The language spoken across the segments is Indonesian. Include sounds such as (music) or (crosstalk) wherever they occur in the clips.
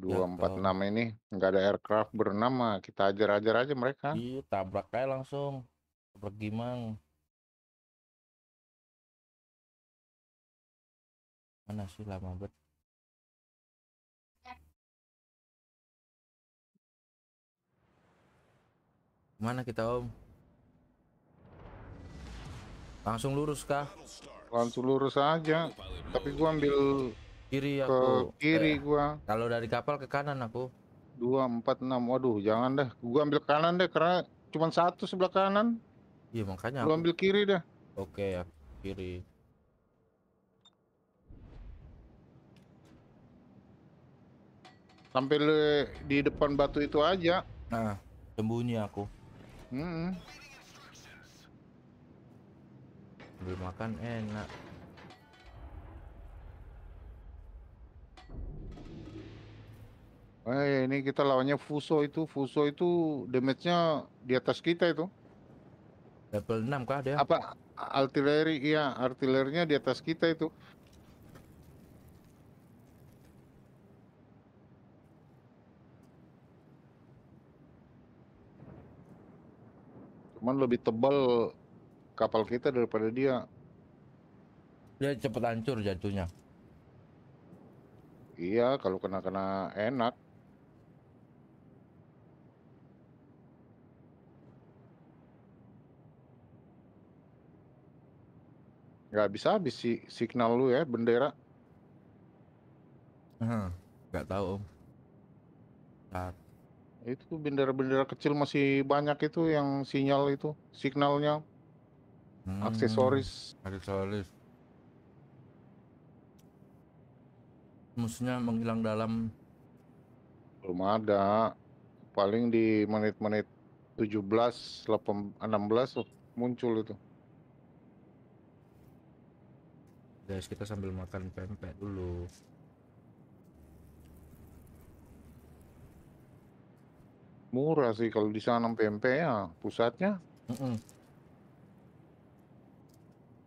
246 gitu. ini nggak ada aircraft bernama kita ajar-ajar aja mereka iya tabrak aja langsung tabrak gimang mana sih lama bet mana kita om langsung lurus kah langsung lurus aja tapi gua ambil Kiri aku. Ke kiri eh, gua. Kalau dari kapal ke kanan aku. Dua empat enam. Waduh, jangan deh Gua ambil kanan deh karena cuma satu sebelah kanan. Iya makanya. gua ambil kiri deh Oke ya, kiri. Sampai di depan batu itu aja. Nah, sembunyi aku. Mm -hmm. beli makan enak. Eh, ini kita lawannya Fuso itu. Fuso itu damage-nya di atas kita itu. Level 6 kah dia? Apa artileri? Iya, artilernya di atas kita itu. Cuman lebih tebal kapal kita daripada dia. Dia cepat hancur jatuhnya. Iya, kalau kena-kena enak. nggak bisa habis si signal lu ya bendera nggak tahu om Bentar. itu bendera-bendera kecil masih banyak itu yang sinyal itu signalnya hmm, aksesoris aksesoris musuhnya menghilang dalam belum ada paling di menit-menit 17 18 16 muncul itu guys kita sambil makan pempek dulu murah sih kalau di sana pempek ya pusatnya mm -mm.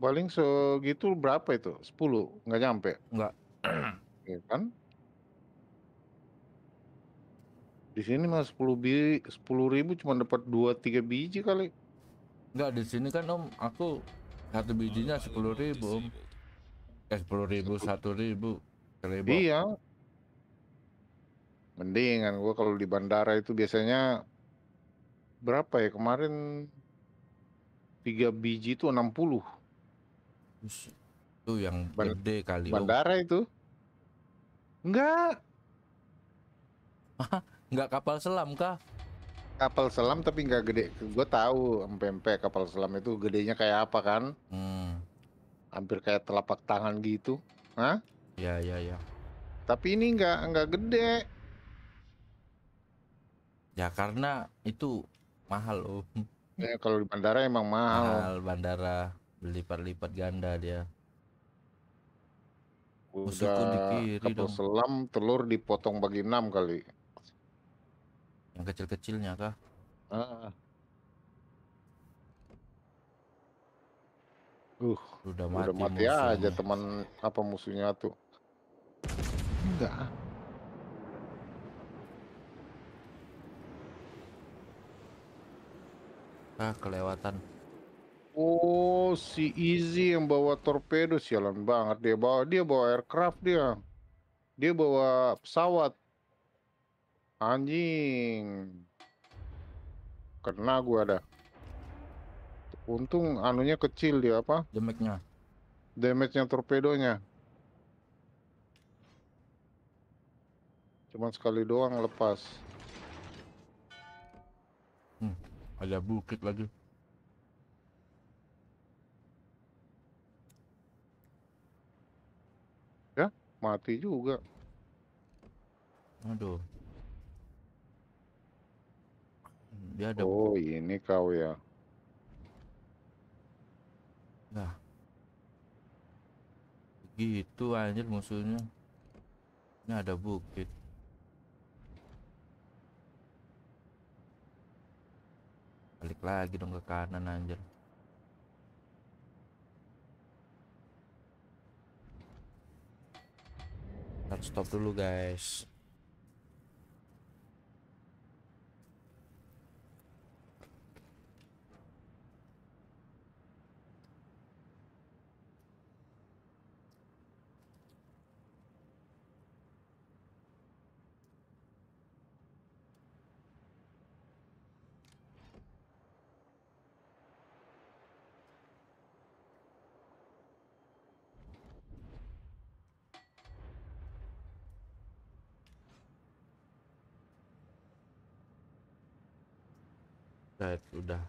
paling segitu berapa itu 10 nggak nyampe nggak (clears throat) ya kan di sini mah 10 bi 10 ribu cuma dapat 2 3 biji kali nggak di sini kan om aku satu bijinya 10 ribu om Ya sepuluh ribu satu ribu seribu. Iya. Mendingan gue kalau di bandara itu biasanya berapa ya kemarin tiga biji itu 60 itu yang Ban gede kali oh. bandara oh. itu enggak (laughs) enggak kapal selam kah kapal selam tapi enggak gede gue tahu empempe kapal selam itu gedenya kayak apa kan hmm hampir kayak telapak tangan gitu Hah? ya ya ya tapi ini nggak nggak gede ya karena itu mahal loh ya kalau di bandara emang mahal mahal bandara berlipat-lipat ganda dia Udah di kapal selam telur dipotong bagi enam kali yang kecil-kecilnya kah ah Uh, udah mati. Udah mati aja teman apa musuhnya tuh. Enggak. Ah, kelewatan. Oh, si Easy yang bawa torpedo sialan banget dia bawa dia bawa aircraft dia. Dia bawa pesawat. Anjing. Kena gua ada. Untung anunya kecil dia apa? Damage-nya. Damage-nya torpedonya. Cuman sekali doang lepas. Hmm, ada bukit lagi. Ya, mati juga. Aduh. Dia ada Oh, ini kau ya. Nah. Gitu anjir musuhnya. Ini ada bukit. Balik lagi dong ke kanan anjir. Harus stop dulu guys. udah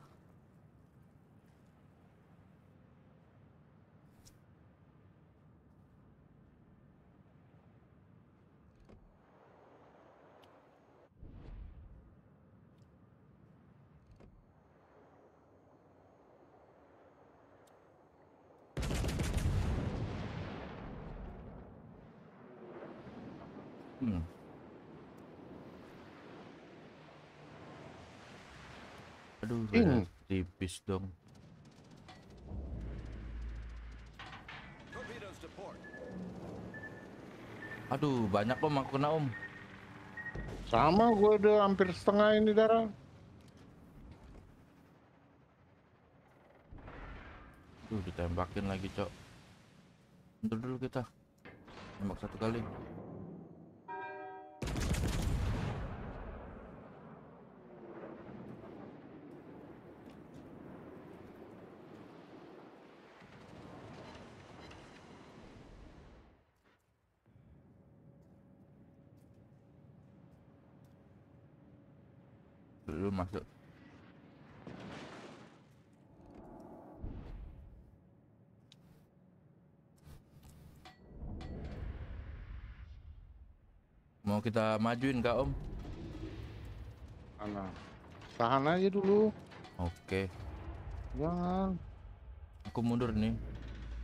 aduh tipis dong aduh banyak om aku kena om sama gue udah hampir setengah ini darah tuh ditembakin lagi, Cok. Bentar dulu kita. Tembak satu kali. belum masuk Mau kita majuin kak om? Mana? Tahan aja dulu. Oke. Jangan. Aku mundur nih.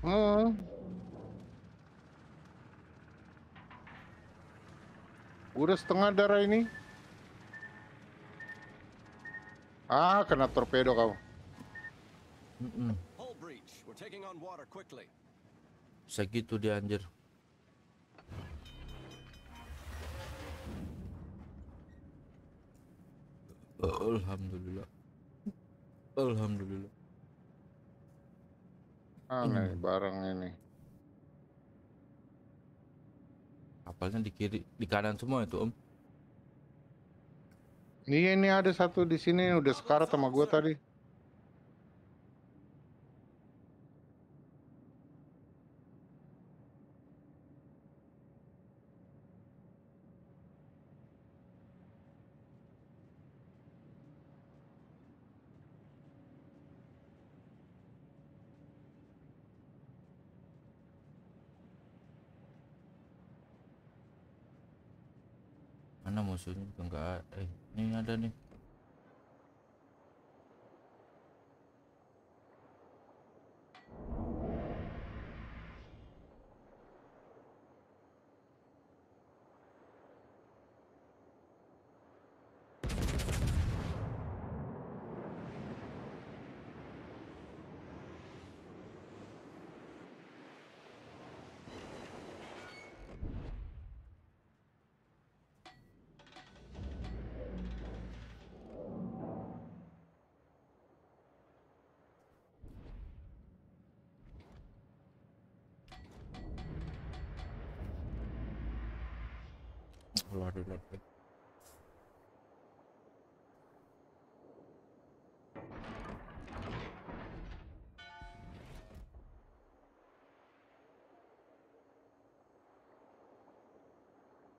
Uh. Udah setengah darah ini. Ah, kena torpedo kamu. Segitu dia anjir. Alhamdulillah. Alhamdulillah. Aneh hmm. barang ini. Kapalnya di kiri, di kanan semua itu, Om. Iya ini ada satu di sini udah sekarat sama gue tadi. mana musuhnya juga enggak eh ini ada nih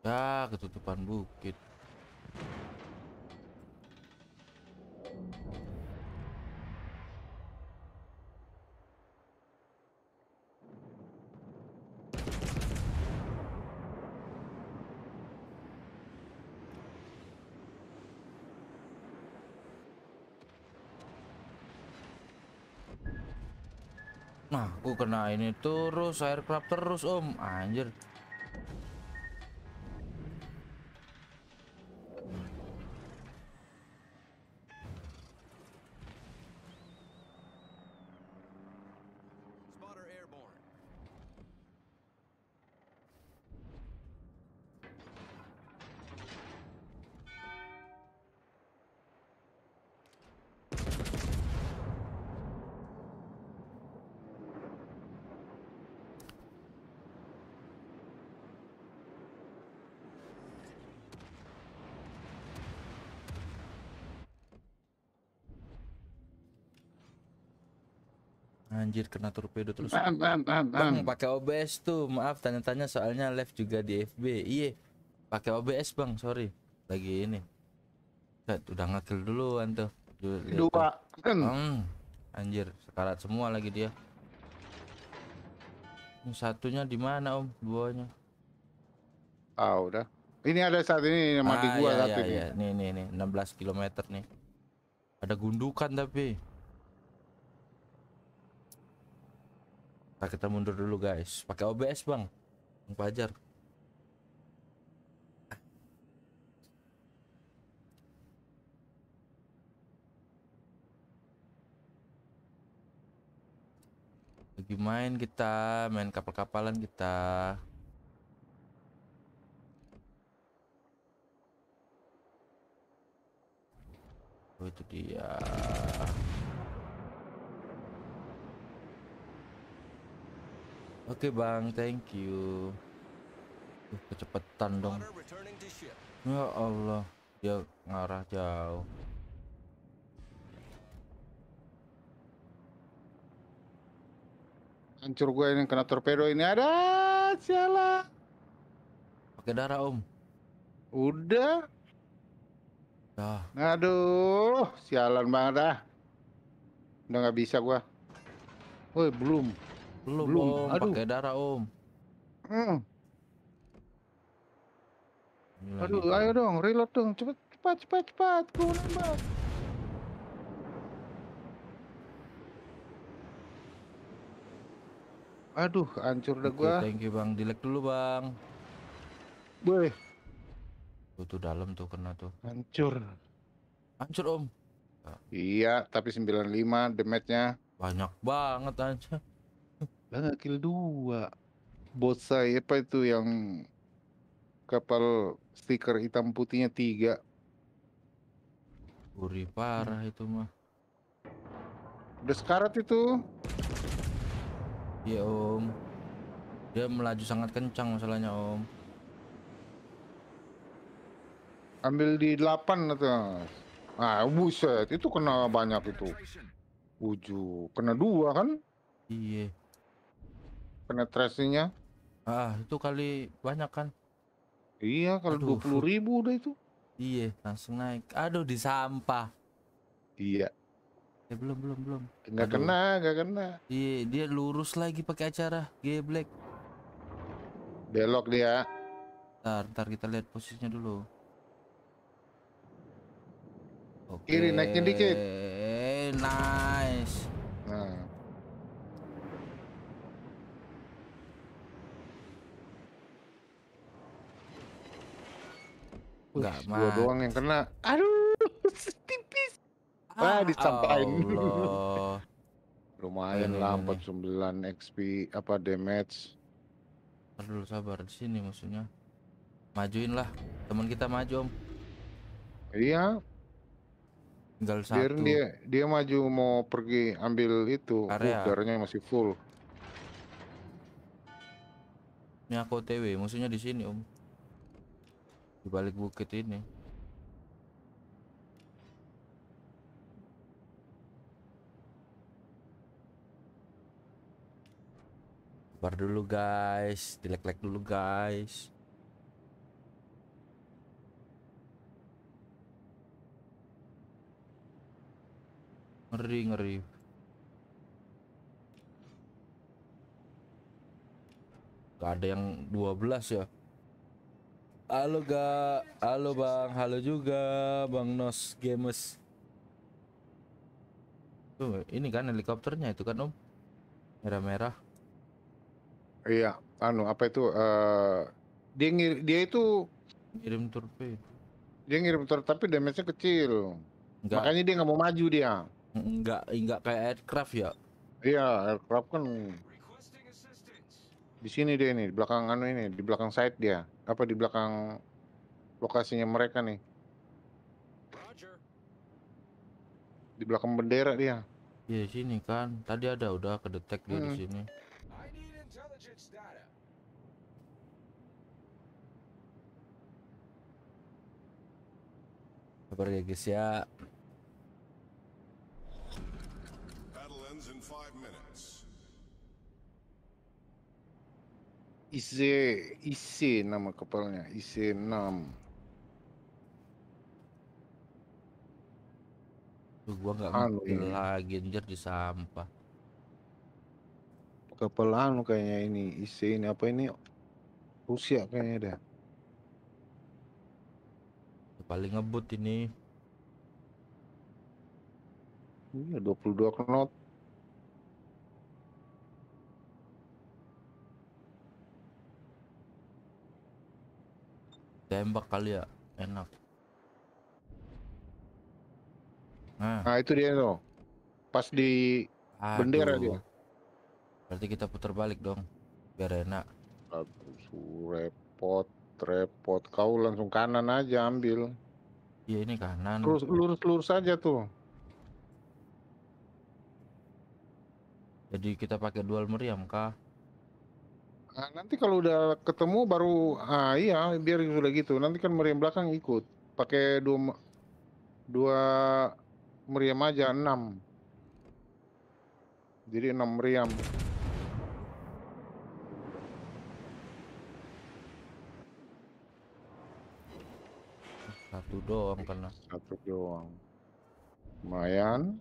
Ya, ketutupan bukit. Nah, aku kena ini terus air club terus, Om. Anjir. anjir kena torpedo terus bang pakai OBS tuh maaf tanya-tanya soalnya live juga di FB iya pakai OBS bang sorry lagi ini udah ngakil duluan tuh dua kan? hmm. anjir sekarat semua lagi dia satunya di mana om duanya ah udah ini ada saat ini mati ah, gua iya, iya, ini iya. nih nih nih 16 km nih ada gundukan tapi nah, kita mundur dulu guys pakai OBS bang bang Fajar lagi main kita main kapal-kapalan kita oh itu dia Oke okay, bang, thank you. Uh, kecepetan dong. Ya Allah, dia ya ngarah jauh. Hancur gue ini kena torpedo ini ada sialah. Pakai darah om. Udah. Ah. Aduh, sialan banget dah. Udah nggak bisa gua. Woi belum. Belum, Belum. Aduh. pakai darah, Om. Hmm. Aduh, ayo dong, reload dong. Cepet, cepat, cepat, cepat. Gua nembak. Aduh, hancur dah gua. Thank you, Bang. Dilek dulu, Bang. Boleh. Tuh, tuh dalam tuh kena tuh. Hancur. Hancur, Om. Iya, tapi 95 damage-nya. Banyak banget aja. Lah nggak kill dua. saya apa itu yang kapal stiker hitam putihnya tiga. buri parah hmm. itu mah. Udah sekarat itu. Iya om. Dia melaju sangat kencang masalahnya om. Ambil di delapan atau? Ah buset itu kena banyak itu. Uju kena dua kan? Iya penetrasinya ah itu kali banyak kan iya kalau dua puluh ribu udah itu iya langsung naik aduh di sampah iya ya belum belum belum nggak kena nggak kena iya dia lurus lagi pakai acara G Black belok dia ntar ntar kita lihat posisinya dulu Oke. Kiri naikin dikit. Nice. Nah. Enggak gua doang yang kena. Aduh, tipis. (laughs) Wah, ah dicampain. (laughs) Lumayan lah 49 XP apa damage. Aduh sabar di sini maksudnya. Majuin lah. Teman kita maju, Om. Iya. Tinggal satu. Biar dia dia maju mau pergi ambil itu. Area. Udaranya masih full. Ini aku TW, maksudnya di sini, Om di balik bukit ini bar dulu guys dilek-lek dulu guys ngeri ngeri gak ada yang 12 ya Halo ga, halo bang, halo juga bang Nos Games. Tuh, ini kan helikopternya itu kan om, merah-merah. Iya, anu apa itu? Uh, dia ngir, dia itu ngirim torpedo. Dia ngirim torpedo tapi damage-nya kecil. Enggak. Makanya dia nggak mau maju dia. Enggak, enggak kayak aircraft ya. Iya, aircraft kan di sini dia ini, di belakang anu ini, di belakang side dia. Apa di belakang lokasinya mereka nih. Di belakang bendera dia. Iya, sini kan. Tadi ada udah kedetek dia hmm. di sini. Sabar ya guys ya. Isi, isi nama kapalnya isi enam Tuh, gua nggak anu ngerti lagi anjir di sampah kapal anu kayaknya ini isi ini apa ini Rusia kayaknya dah paling ngebut ini ini iya, dua puluh dua knot tembak kali ya enak nah, nah itu dia lo, pas di Aduh. bendera dia berarti kita putar balik dong biar enak Aduh, repot repot kau langsung kanan aja ambil iya ini kanan lurus lurus lurus saja tuh jadi kita pakai dual meriam kah Nah, nanti kalau udah ketemu baru ah iya biar sudah gitu. Nanti kan meriam belakang ikut pakai dua dua meriam aja enam. Jadi enam meriam. Satu doang kena. Satu doang. Lumayan.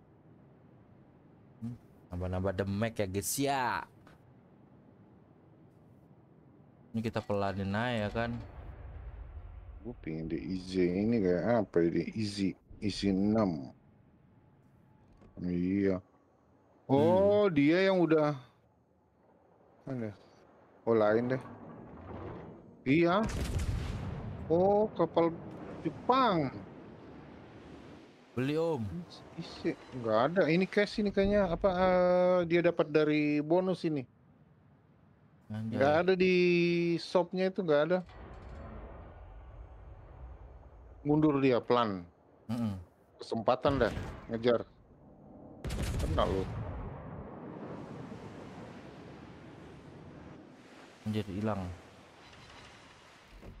Hmm, nambah-nambah demek ya guys ya ini kita pelanin ya kan gue pengen di easy ini kayak apa ya? di easy easy enam. iya oh hmm. dia yang udah ada oh lain deh iya oh kapal Jepang beli om isi nggak ada ini cash ini kayaknya apa uh, dia dapat dari bonus ini Nggak ada di shopnya itu nggak ada. Mundur dia pelan. Mm -mm. Kesempatan dah ngejar. Kenal lu. Anjir hilang.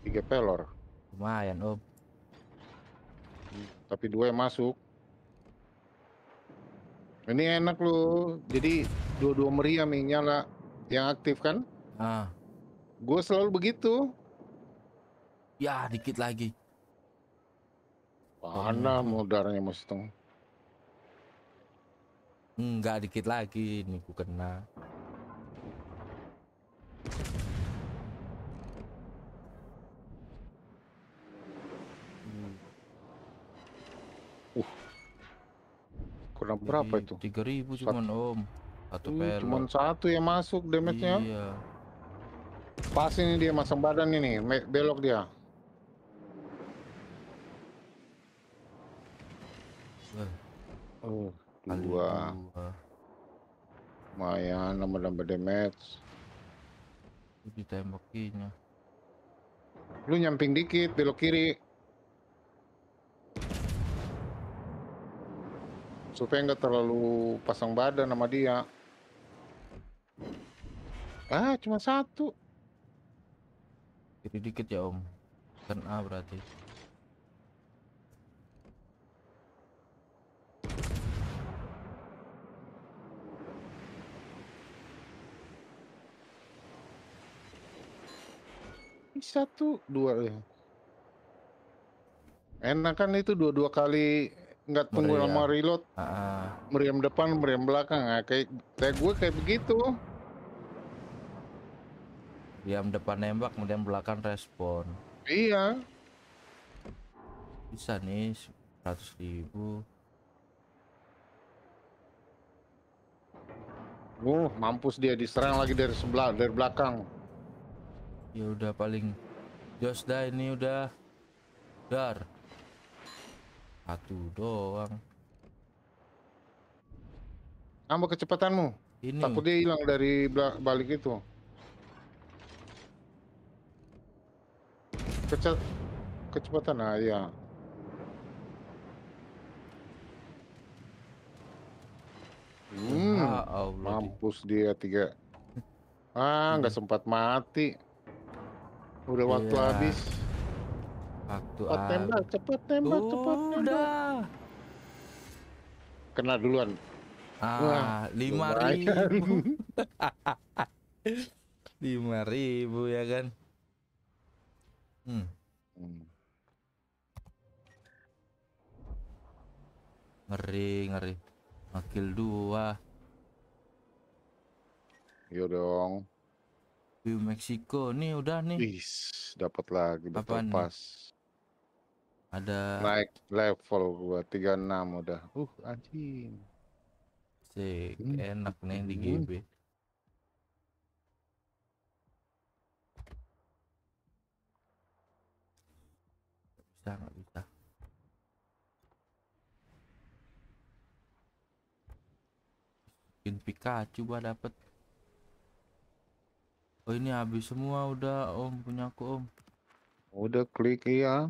Tiga pelor. Lumayan, Om. Tapi dua yang masuk. Ini enak loh. Jadi dua-dua meriam yang nyala yang aktif kan? Ah. Gue selalu begitu. Ya, dikit lagi. Mana mau hmm. darahnya masih tengah? Enggak dikit lagi ini gue kena. Hmm. Uh. Kurang berapa itu? 3000 cuman, Om. Satu hmm, Cuman satu yang masuk damage-nya. Iya. Pas ini dia masang badan ini, belok dia. Oh, dua. Lumayan, nambah-nambah damage. Ditembakinya. Lu nyamping dikit, belok kiri. Supaya nggak terlalu pasang badan sama dia. Ah, cuma satu kiri dikit ya om turn A berarti satu dua ya enak kan itu dua-dua kali nggak tunggu lama reload ah, ah. meriam depan meriam belakang nah, kayak kayak gue kayak begitu diam ya, depan nembak kemudian belakang respon iya bisa nih 100 ribu Uh, mampus dia diserang lagi dari sebelah, dari belakang. Ya udah paling dah ini udah dar. Satu doang. nambah kecepatanmu. Ini. Takut dia hilang dari balik itu. kecepatan nah ya hmm ah, mampus dia tiga ah iya. nggak hmm. sempat mati udah waktu iya. habis waktu cepat tembak cepat tembak cepat tembak kena duluan ah lima ribu (laughs) (laughs) lima ribu ya kan Hmm. hmm. Ngeri, ngeri. Makil dua. Yo iya dong. Di Meksiko nih udah nih. Wis, dapat lagi dapat pas. Ada naik level gua 36 udah. Uh, anjing. Sik, hmm. enak nih di GB. Hmm. bisa nggak bisa bikin coba gua dapet oh ini habis semua udah om punya aku om udah klik iya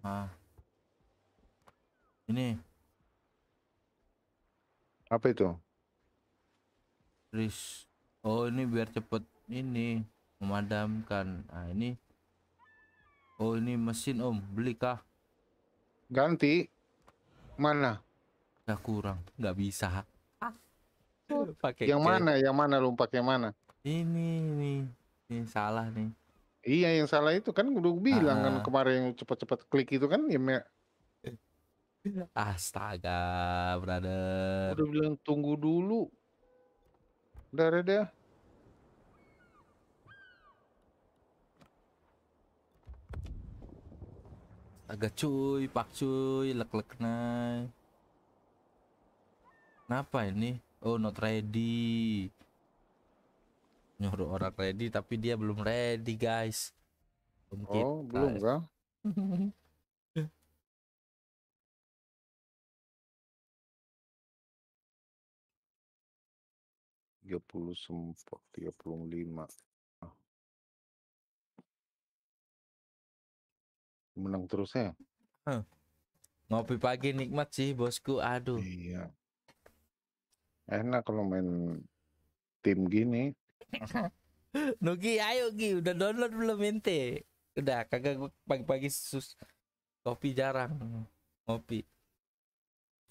nah ini apa itu Riz oh ini biar cepet ini memadamkan nah ini oh ini mesin om beli kah ganti mana nggak kurang nggak bisa ah. pakai yang mana yang mana lu pakai mana ini ini ini salah nih iya yang salah itu kan udah bilang kan ah. kan kemarin yang cepat-cepat klik itu kan ya Astaga, brother. Udah bilang tunggu dulu. Udah ada Agak cuy, pak cuy, lek-lek nai Kenapa ini? Oh, not ready. Nyuruh orang ready tapi dia belum ready, guys. Belum oh, kita. belum kan? (laughs) tiga puluh sempat tiga puluh lima menang terus ya huh. ngopi pagi nikmat sih bosku aduh iya enak kalau main tim gini (laughs) Nugi ayo Gi udah download belum ente udah kagak pagi-pagi sus kopi jarang ngopi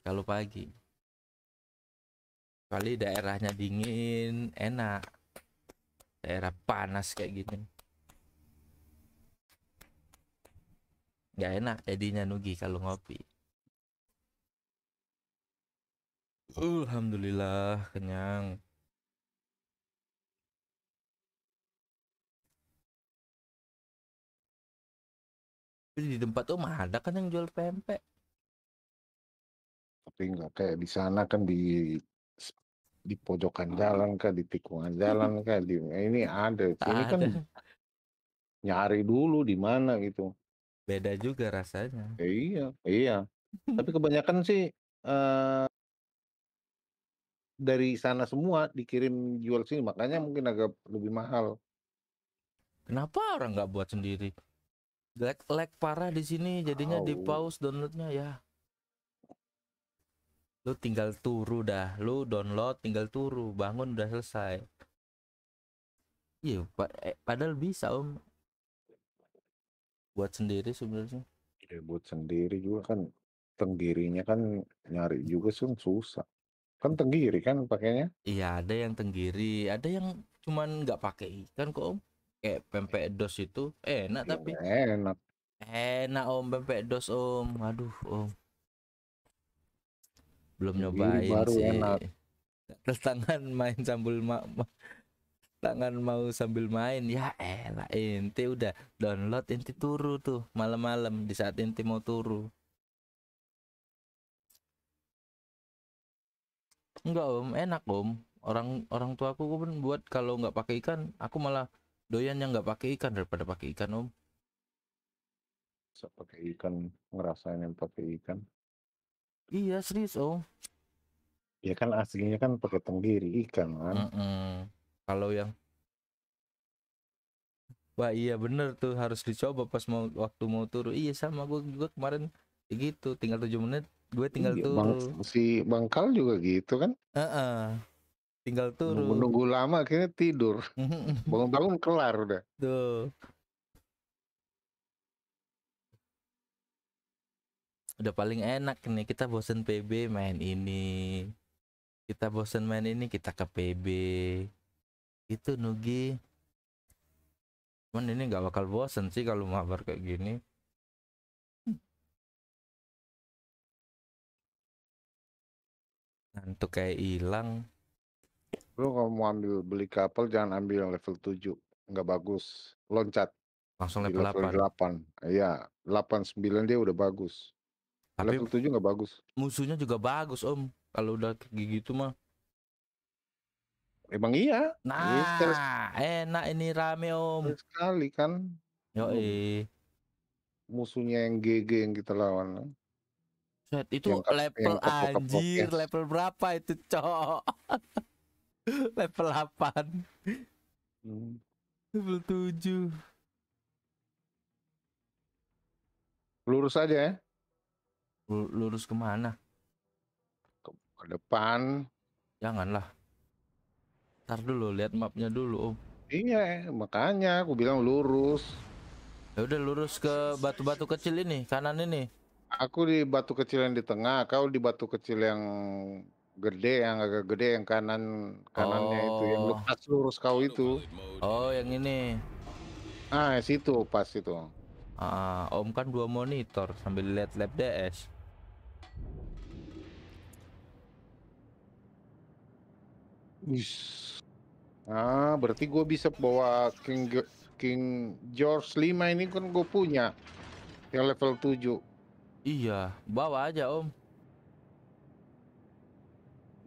kalau pagi kali daerahnya dingin enak daerah panas kayak gini gak enak jadinya nugi kalau ngopi Alhamdulillah kenyang di tempat tuh mah ada kan yang jual pempek tapi nggak kayak di sana kan di di pojokan jalan kan di tikungan jalan kan di ini ada sini (laughs) kan ada. kan nyari dulu di mana gitu Beda juga rasanya. Iya, iya. Tapi (laughs) kebanyakan sih, uh, dari sana semua dikirim jual sini makanya mungkin agak lebih mahal. Kenapa orang nggak buat sendiri? Lag lag parah di sini jadinya di pause downloadnya ya. Lu tinggal turu dah, lu download tinggal turu, bangun udah selesai. Iya, eh, padahal bisa om, Buat sendiri sebenarnya. Ya, buat sendiri juga kan tenggirinya kan nyari hmm. juga sih susah. Kan tenggiri kan pakainya? Iya, ada yang tenggiri, ada yang cuman nggak pakai ikan kok, Om. Kayak pempek dos itu eh, enak Ya, tapi enak. enak, Om, pempek dos, Om. Aduh, Om. Belum Tenggiri nyobain baru sih. enak. Terus tangan main sambal ma ma- tangan mau sambil main ya elah inti udah download inti turu tuh malam-malam di saat inti mau turu enggak om enak om orang orang tua aku pun buat kalau nggak pakai ikan aku malah doyan yang nggak pakai ikan daripada pakai ikan om bisa pakai ikan ngerasain yang pakai ikan iya serius om ya kan aslinya kan pakai tenggiri ikan kan mm -mm kalau yang wah iya bener tuh harus dicoba pas mau waktu mau turun iya sama gue gue kemarin gitu tinggal tujuh menit gue tinggal iya, turun si bangkal juga gitu kan uh -uh. tinggal turun menunggu lama akhirnya tidur (laughs) bangun-bangun kelar udah tuh udah paling enak nih kita bosen PB main ini kita bosen main ini kita ke PB itu Nugi cuman ini nggak bakal bosen sih kalau mabar kayak gini ngantuk kayak hilang lu kalau mau ambil beli kapal jangan ambil yang level 7 nggak bagus loncat langsung level, delapan. level 8 iya 8 9 dia udah bagus Tapi level 7 nggak bagus musuhnya juga bagus om kalau udah kayak gitu mah Emang iya. Gitu. Nah, yes, enak ini rame om. Iya sekali kan. Yo Musuhnya yang GG yang kita lawan. Set, itu yang level yang anjir, ya. level berapa itu cok? (laughs) level 8. Hmm. Level 7. Lurus aja ya. Lurus kemana? ke depan. Janganlah. Ntar dulu, lihat hmm. mapnya dulu, Om. Iya, makanya aku bilang lurus. Ya udah lurus ke batu-batu kecil ini, kanan ini. Aku di batu kecil yang di tengah, kau di batu kecil yang gede yang agak gede yang kanan kanannya oh. itu yang oh. lurus lurus kau itu. Oh, yang ini. Ah, situ pas itu. Ah, Om kan dua monitor sambil lihat lab DS. is Ah, berarti gue bisa bawa King King George 5 ini kan gue punya yang level 7. Iya, bawa aja Om.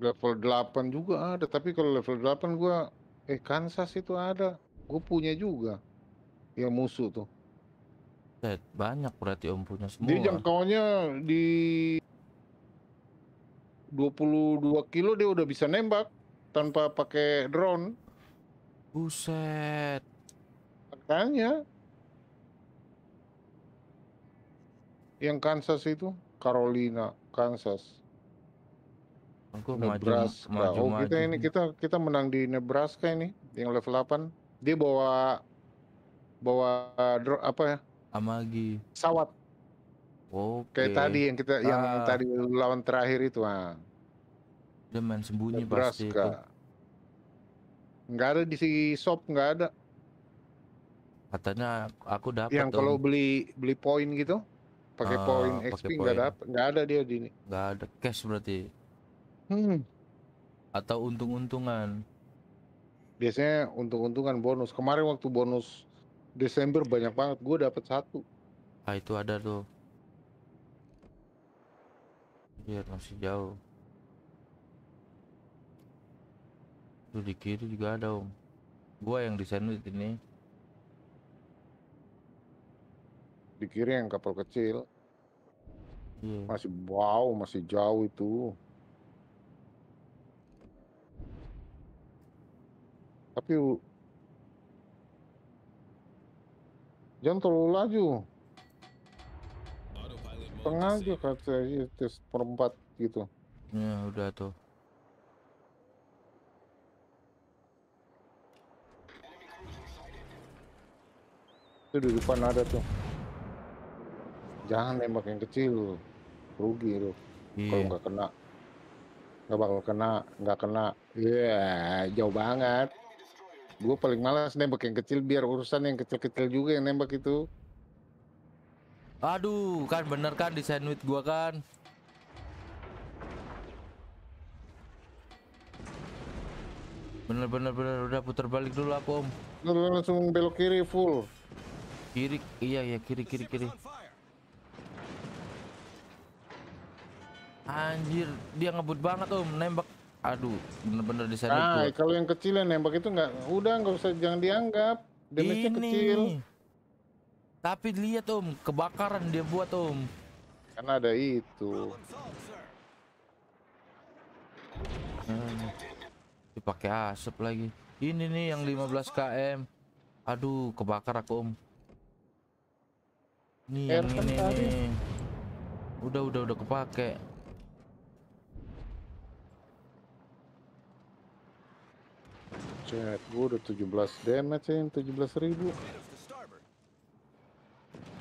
Level 8 juga ada, tapi kalau level 8 gue eh Kansas itu ada. Gue punya juga yang musuh tuh. Set, banyak berarti Om punya semua. Dia jangkauannya di 22 kilo dia udah bisa nembak tanpa pakai drone. Buset. Makanya. Yang Kansas itu Carolina, Kansas. Aku Nebraska. Maju, maju, oh, kita ini kita kita menang di Nebraska ini yang level 8. Dia bawa bawa apa ya? Amagi. Pesawat. Oke. Okay. Kayak tadi yang kita ah. yang tadi lawan terakhir itu, ah. Dia main sembunyi Nebraska. pasti. Itu. Nggak ada di shop, nggak ada. Katanya aku dapat Yang kalau beli beli poin gitu, pakai uh, poin XP nggak ada nggak ada dia di ini. Nggak ada cash berarti. Hmm. Atau untung-untungan. Biasanya untung-untungan bonus. Kemarin waktu bonus Desember banyak banget, gue dapat satu. Ah itu ada tuh. Iya masih jauh. Tuh di kiri juga ada om. Gua yang disandwich ini. Di kiri yang kapal kecil. Yeah. Masih wow, masih jauh itu. Tapi jangan terlalu laju. Tengah aja kata itu perempat gitu. Ya udah tuh. Itu di depan ada tuh. Jangan nembak yang kecil Rugi lu. Hmm. Kalau nggak kena. Nggak bakal kena. Nggak kena. Iya, yeah, jauh banget. Gue paling malas nembak yang kecil biar urusan yang kecil-kecil juga yang nembak itu. Aduh, kan bener kan di sandwich gua kan. Bener bener bener udah putar balik dulu lah, Om. langsung belok kiri full. Kiri, iya ya kiri kiri kiri. Anjir, dia ngebut banget om, nembak. Aduh, bener-bener di sana nah, itu. kalau yang kecil yang nembak itu nggak, udah nggak usah jangan dianggap. damage kecil. Tapi lihat om, kebakaran dia buat om. Karena ada itu. Hmm. Dipakai asap lagi. Ini nih yang 15 km. Aduh, kebakar aku om. Nih, yang ini, tadi. nih. Udah, udah, udah kepake. Cet, gua udah 17 damage ini 17 ribu.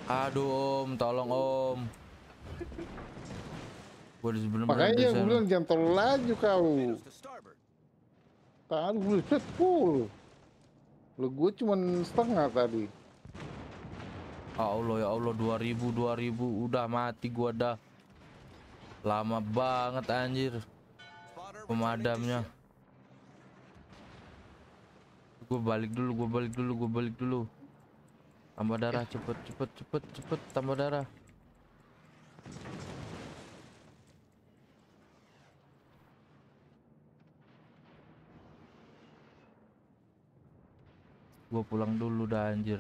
Aduh, om, tolong om. Gua udah sebelum Makanya gua bilang jangan terlalu laju kau. Tahan udah 10. Lu gua cuman setengah tadi. Ya Allah ya Allah 2000 2000 udah mati gua dah lama banget anjir pemadamnya gue balik dulu gue balik dulu gue balik dulu tambah darah eh. cepet cepet cepet cepet tambah darah gue pulang dulu dah anjir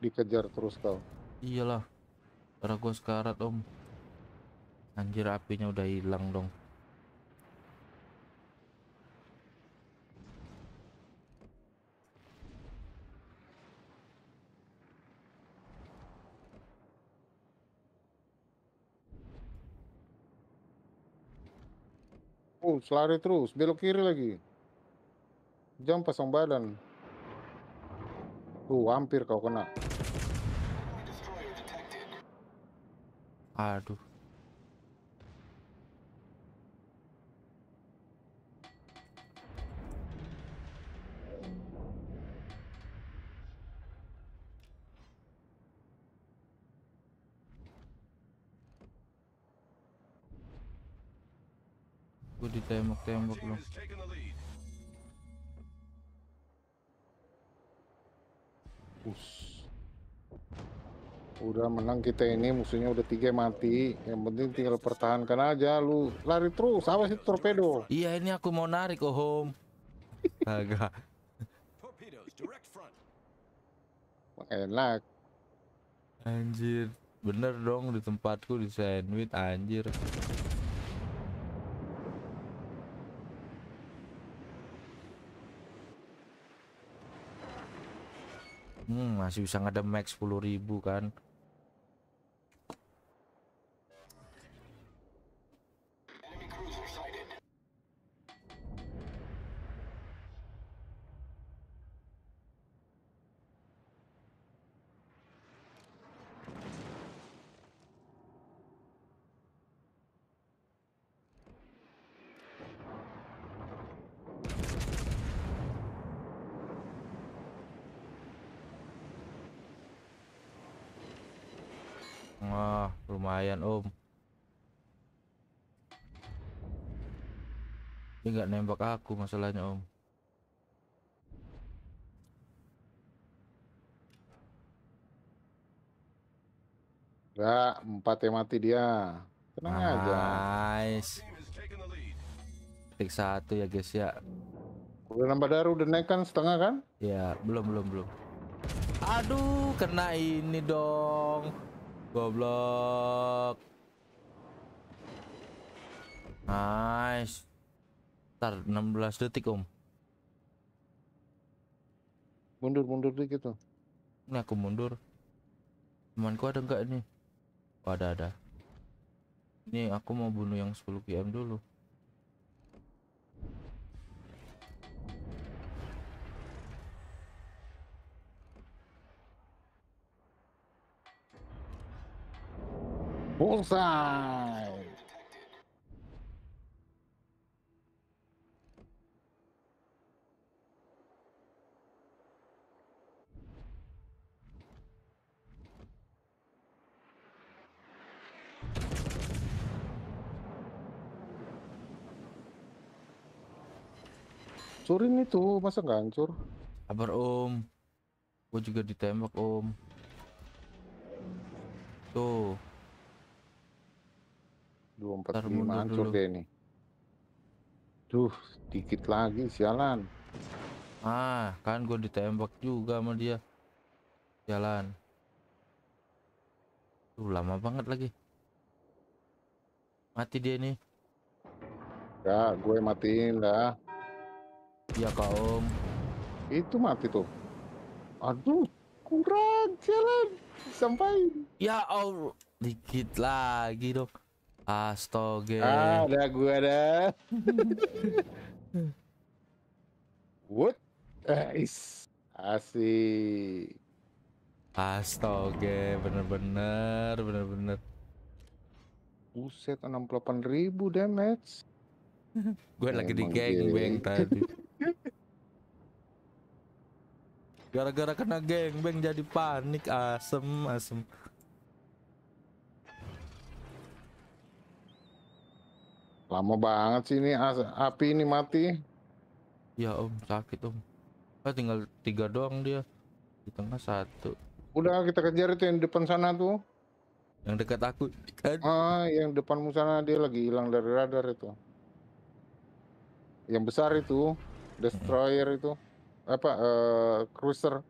dikejar terus kau iyalah karena gua sekarat om anjir apinya udah hilang dong Oh, selari terus, belok kiri lagi. Jam pasang badan. Tuh, hampir kau kena. Aduh. Gue ditembak-tembak loh. Us udah menang kita ini musuhnya udah tiga mati yang penting tinggal pertahankan aja lu lari terus apa sih torpedo iya ini aku mau narik oh home (laughs) agak enak anjir bener dong di tempatku di sandwich anjir hmm masih bisa ngedem max 10.000 kan nggak nembak aku masalahnya om Enggak, empat yang mati dia. Tenang nice. aja. Nice. Pick satu ya guys ya. Udah nambah daru udah naik kan setengah kan? Ya, belum belum belum. Aduh, kena ini dong. Goblok. Nice. Ntar 16 detik om. Mundur, mundur dikit om. Ini aku mundur. Temanku ada enggak ini? Oh, ada, ada. Ini aku mau bunuh yang 10 km dulu. Bullseye! hancurin itu masa nggak hancur kabar om gue juga ditembak om tuh dua empat lima hancur dulu. deh ini duh dikit lagi sialan ah kan gue ditembak juga sama dia jalan tuh lama banget lagi mati dia nih ya gue matiin dah Ya kaum. Itu mati tuh. Aduh, kurang jalan. Sampai. Ya Allah, dikit lagi dong. Astaga. Ah, Ada gua ada. (laughs) What? Nice. Asik. Astaga, bener-bener, bener-bener. Buset, 68 ribu damage. gue lagi di yang tadi. Gara-gara kena geng-beng jadi panik asem asem. Lama banget sih ini api ini mati. Ya om sakit om. Ah, tinggal tiga doang dia. Di tengah satu. Udah kita kejar itu yang depan sana tuh. Yang dekat aku. Kan? Ah, yang depanmu sana dia lagi hilang dari radar itu. Yang besar itu, destroyer hmm. itu apa uh, cruiser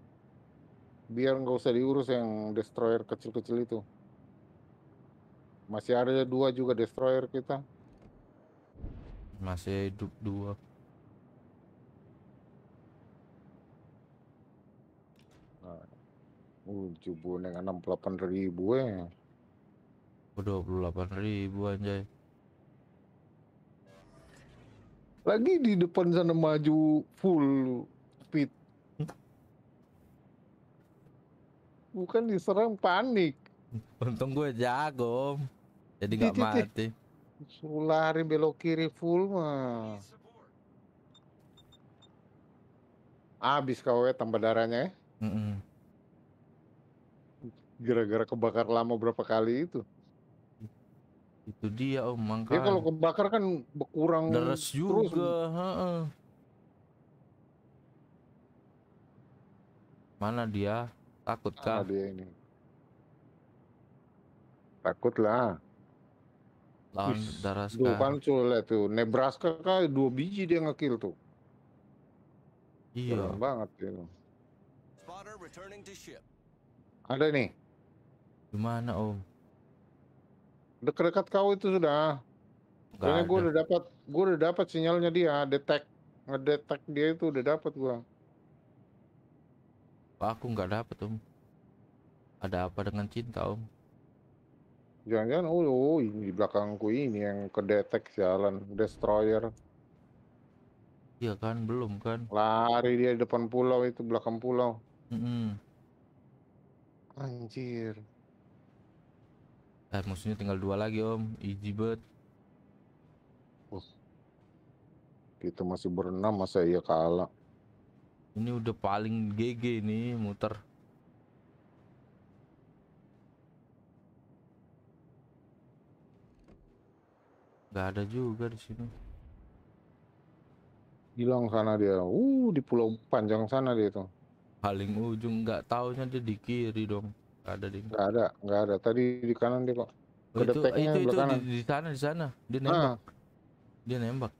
biar nggak usah diurus yang destroyer kecil-kecil itu masih ada dua juga destroyer kita masih hidup dua nah, uh, coba neng enam delapan ribu ya dua puluh delapan ribu anjay lagi di depan sana maju full bukan diserang panik. Untung gue jago. Jadi nggak mati. lari belok kiri full mah. Abis kau ya tambah darahnya ya. Mm -mm. Gara-gara kebakar lama berapa kali itu. Itu dia om ya, makanya. Dia kalau kebakar kan berkurang terus juga. Mana dia? Takut kah? dia ini. Takut lah. Lawan darah Tuh kan lihat Nebraska kan dua biji dia ngekill tuh. Iya. Keren banget itu. Ada nih. Gimana om? Dekat-dekat kau itu sudah. Karena gue udah dapat, gue udah dapat sinyalnya dia, detek, ngedetek dia itu udah dapat gua apa aku nggak dapet om ada apa dengan cinta om jangan-jangan oh, oh ini di belakangku ini yang kedetek jalan destroyer iya kan belum kan lari dia di depan pulau itu belakang pulau mm -hmm. anjir eh musuhnya tinggal dua lagi om easy bird kita masih berenam masa iya kalah ini udah paling GG nih muter. Gak ada juga di sini. Hilang sana dia. Uh, di pulau panjang sana dia tuh. Paling ujung nggak taunya dia di kiri dong. Gak ada di. Gak ada, nggak ada. Tadi di kanan dia kok. Oh, itu, itu, itu, di, di sana, di sana. Dia nembak. Ah. Dia nembak.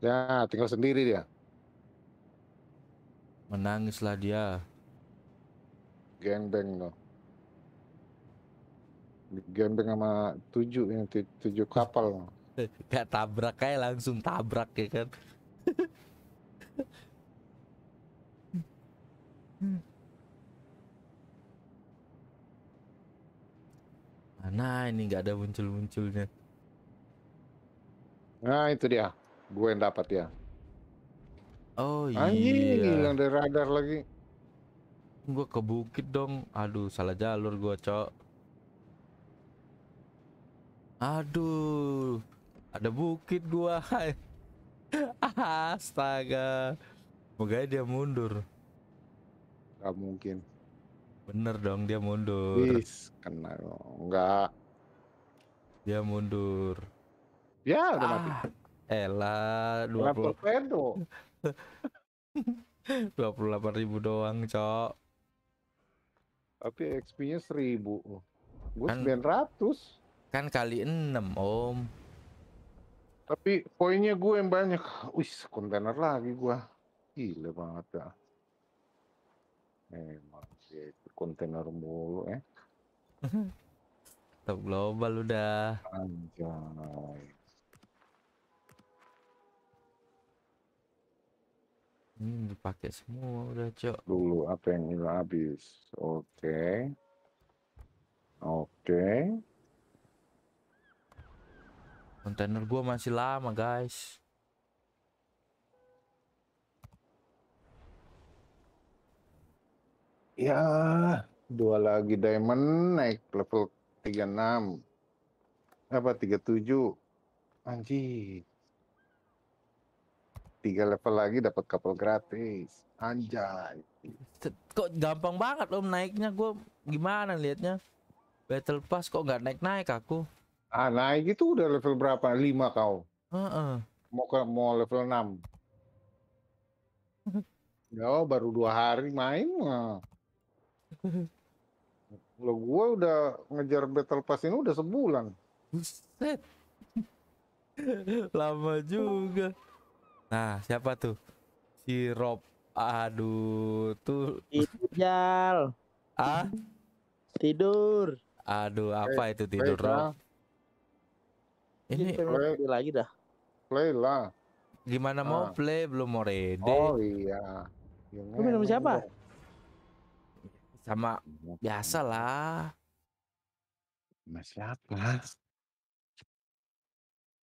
Ya, tinggal sendiri dia. Menangislah dia. Gengbeng loh. Gengbeng sama tujuh ini tujuh kapal. Gak (laughs) tabrak kayak langsung tabrak ya kan. (laughs) Mana ini nggak ada muncul-munculnya? Nah itu dia. Gue yang dapat ya. Oh iya. Anjing hilang dari radar lagi. Gue ke bukit dong. Aduh, salah jalur gue, Cok. Aduh. Ada bukit gua. (laughs) Astaga. semoga dia mundur. Gak mungkin. Bener dong dia mundur. Bis, kena Enggak. Dia mundur. Ya udah ah. mati. Elah, 20. puluh (laughs) ribu doang, Cok. Tapi XP-nya 1000. Gue kan, 900. Kan kali 6, Om. Tapi poinnya gue yang banyak. Wih, kontainer lagi gue. Gila banget ya. Emang sih, kontainer mulu, eh. (laughs) Top global udah. Anjay. Ini hmm, dipakai semua udah, Cok. Dulu apa yang udah habis? Oke. Oke. Kontainer gua masih lama, guys. Ya, dua lagi diamond naik level 36. Apa 37? Anjir tiga level lagi dapat couple gratis anjay kok gampang banget om naiknya gue gimana liatnya battle pass kok nggak naik naik aku ah naik itu udah level berapa lima kau uh -uh. mau ke mau level enam (laughs) ya oh, baru dua hari main lo gue udah ngejar battle pass ini udah sebulan (laughs) lama juga Nah, siapa tuh? Si Rob. Aduh, tuh. tidur Ah? Tidur. Aduh, apa eh, itu eh, tidur, Rob? Ini gitu. play lagi dah. Play lah. Gimana ah. mau play belum mau ready? Oh iya. Lu minum siapa? Sama biasa lah. Mas siapa?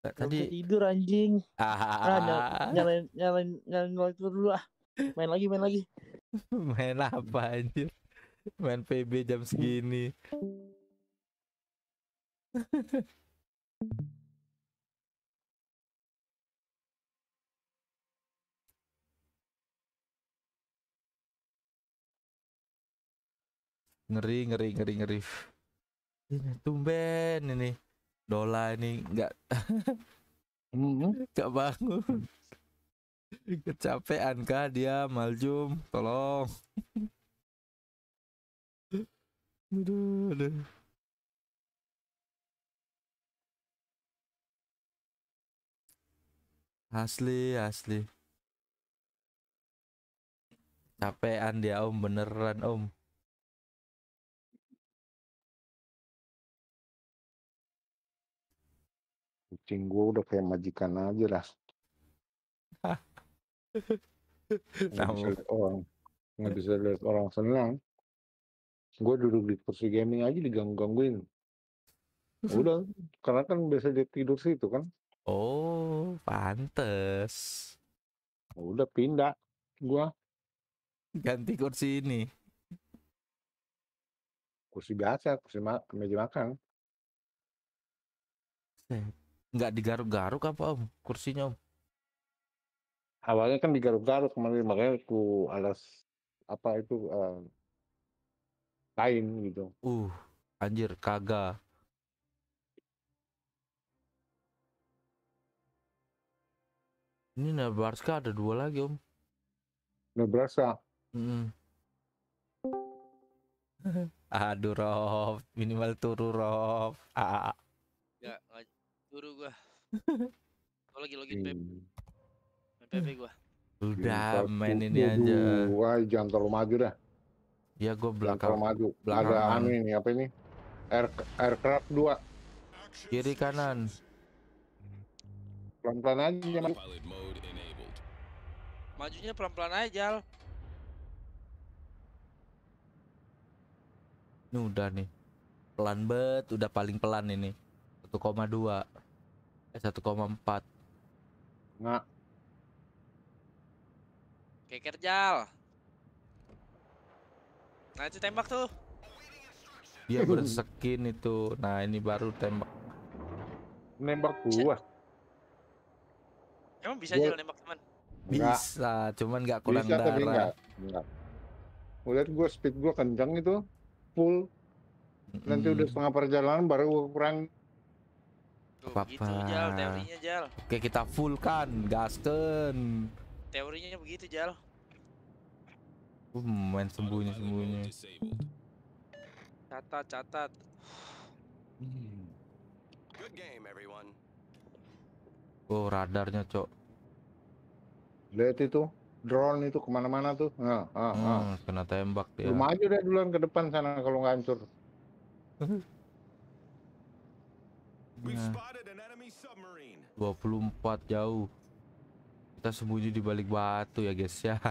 tadi tidur anjing ah, ah, nyalain nyalain nyalain waktu dulu ah main lagi main lagi (laughs) main apa anjir main PB jam segini (laughs) ngeri ngeri ngeri ngeri ini tumben ini Dola ini enggak enggak (laughs) bangun kecapean kah dia Maljum tolong (laughs) asli asli capean dia om beneran om Kucing gue udah kayak majikan aja lah. (laughs) nggak bisa lihat orang nggak bisa lihat orang senang gue duduk di kursi gaming aja diganggu gangguin (laughs) udah karena kan biasa dia tidur situ kan oh pantes udah pindah gue ganti kursi ini kursi biasa kursi ma meja makan nggak digaruk-garuk apa om kursinya om awalnya kan digaruk-garuk kemarin makanya aku alas apa itu uh, kain gitu uh anjir kagak ini Nebraska ada dua lagi om Nebraska mm. (laughs) aduh Rob minimal turu Rob ah. ah, ah. ya Guru gua. (laughs) Gua lagi login PP, iya. PP gua. Udah main ini aja. Gua jangan terlalu maju dah. Ya gua belakang. terlalu maju. Belakang. Ada anu ini apa ini? Air aircraft 2. Kiri kanan. Pelan-pelan aja maju. Majunya pelan-pelan aja, Jal. Ini udah nih. Pelan bet, udah paling pelan ini. 1,2. Eh 1,4 Enggak Keker Jal Nah itu tembak tuh Dia skin itu Nah ini baru tembak Nembak gua Emang bisa jual nembak teman? Bisa, cuman nggak kurang bisa, darah. Tapi enggak. enggak. gue speed gue kencang itu, full. Nanti udah setengah perjalanan baru gue kurang apa apa gitu, Jal, teorinya Jal oke kita kan, gasken teorinya begitu Jal uh, main sembunyi sembunyi catat catat Good game, everyone. Oh radarnya cok lihat itu drone itu kemana-mana tuh nah, ah, hmm, ah. kena tembak dia rumah maju deh duluan ke depan sana kalau nggak hancur (laughs) 24 nah. jauh. Kita sembunyi di balik batu ya, guys ya. (laughs)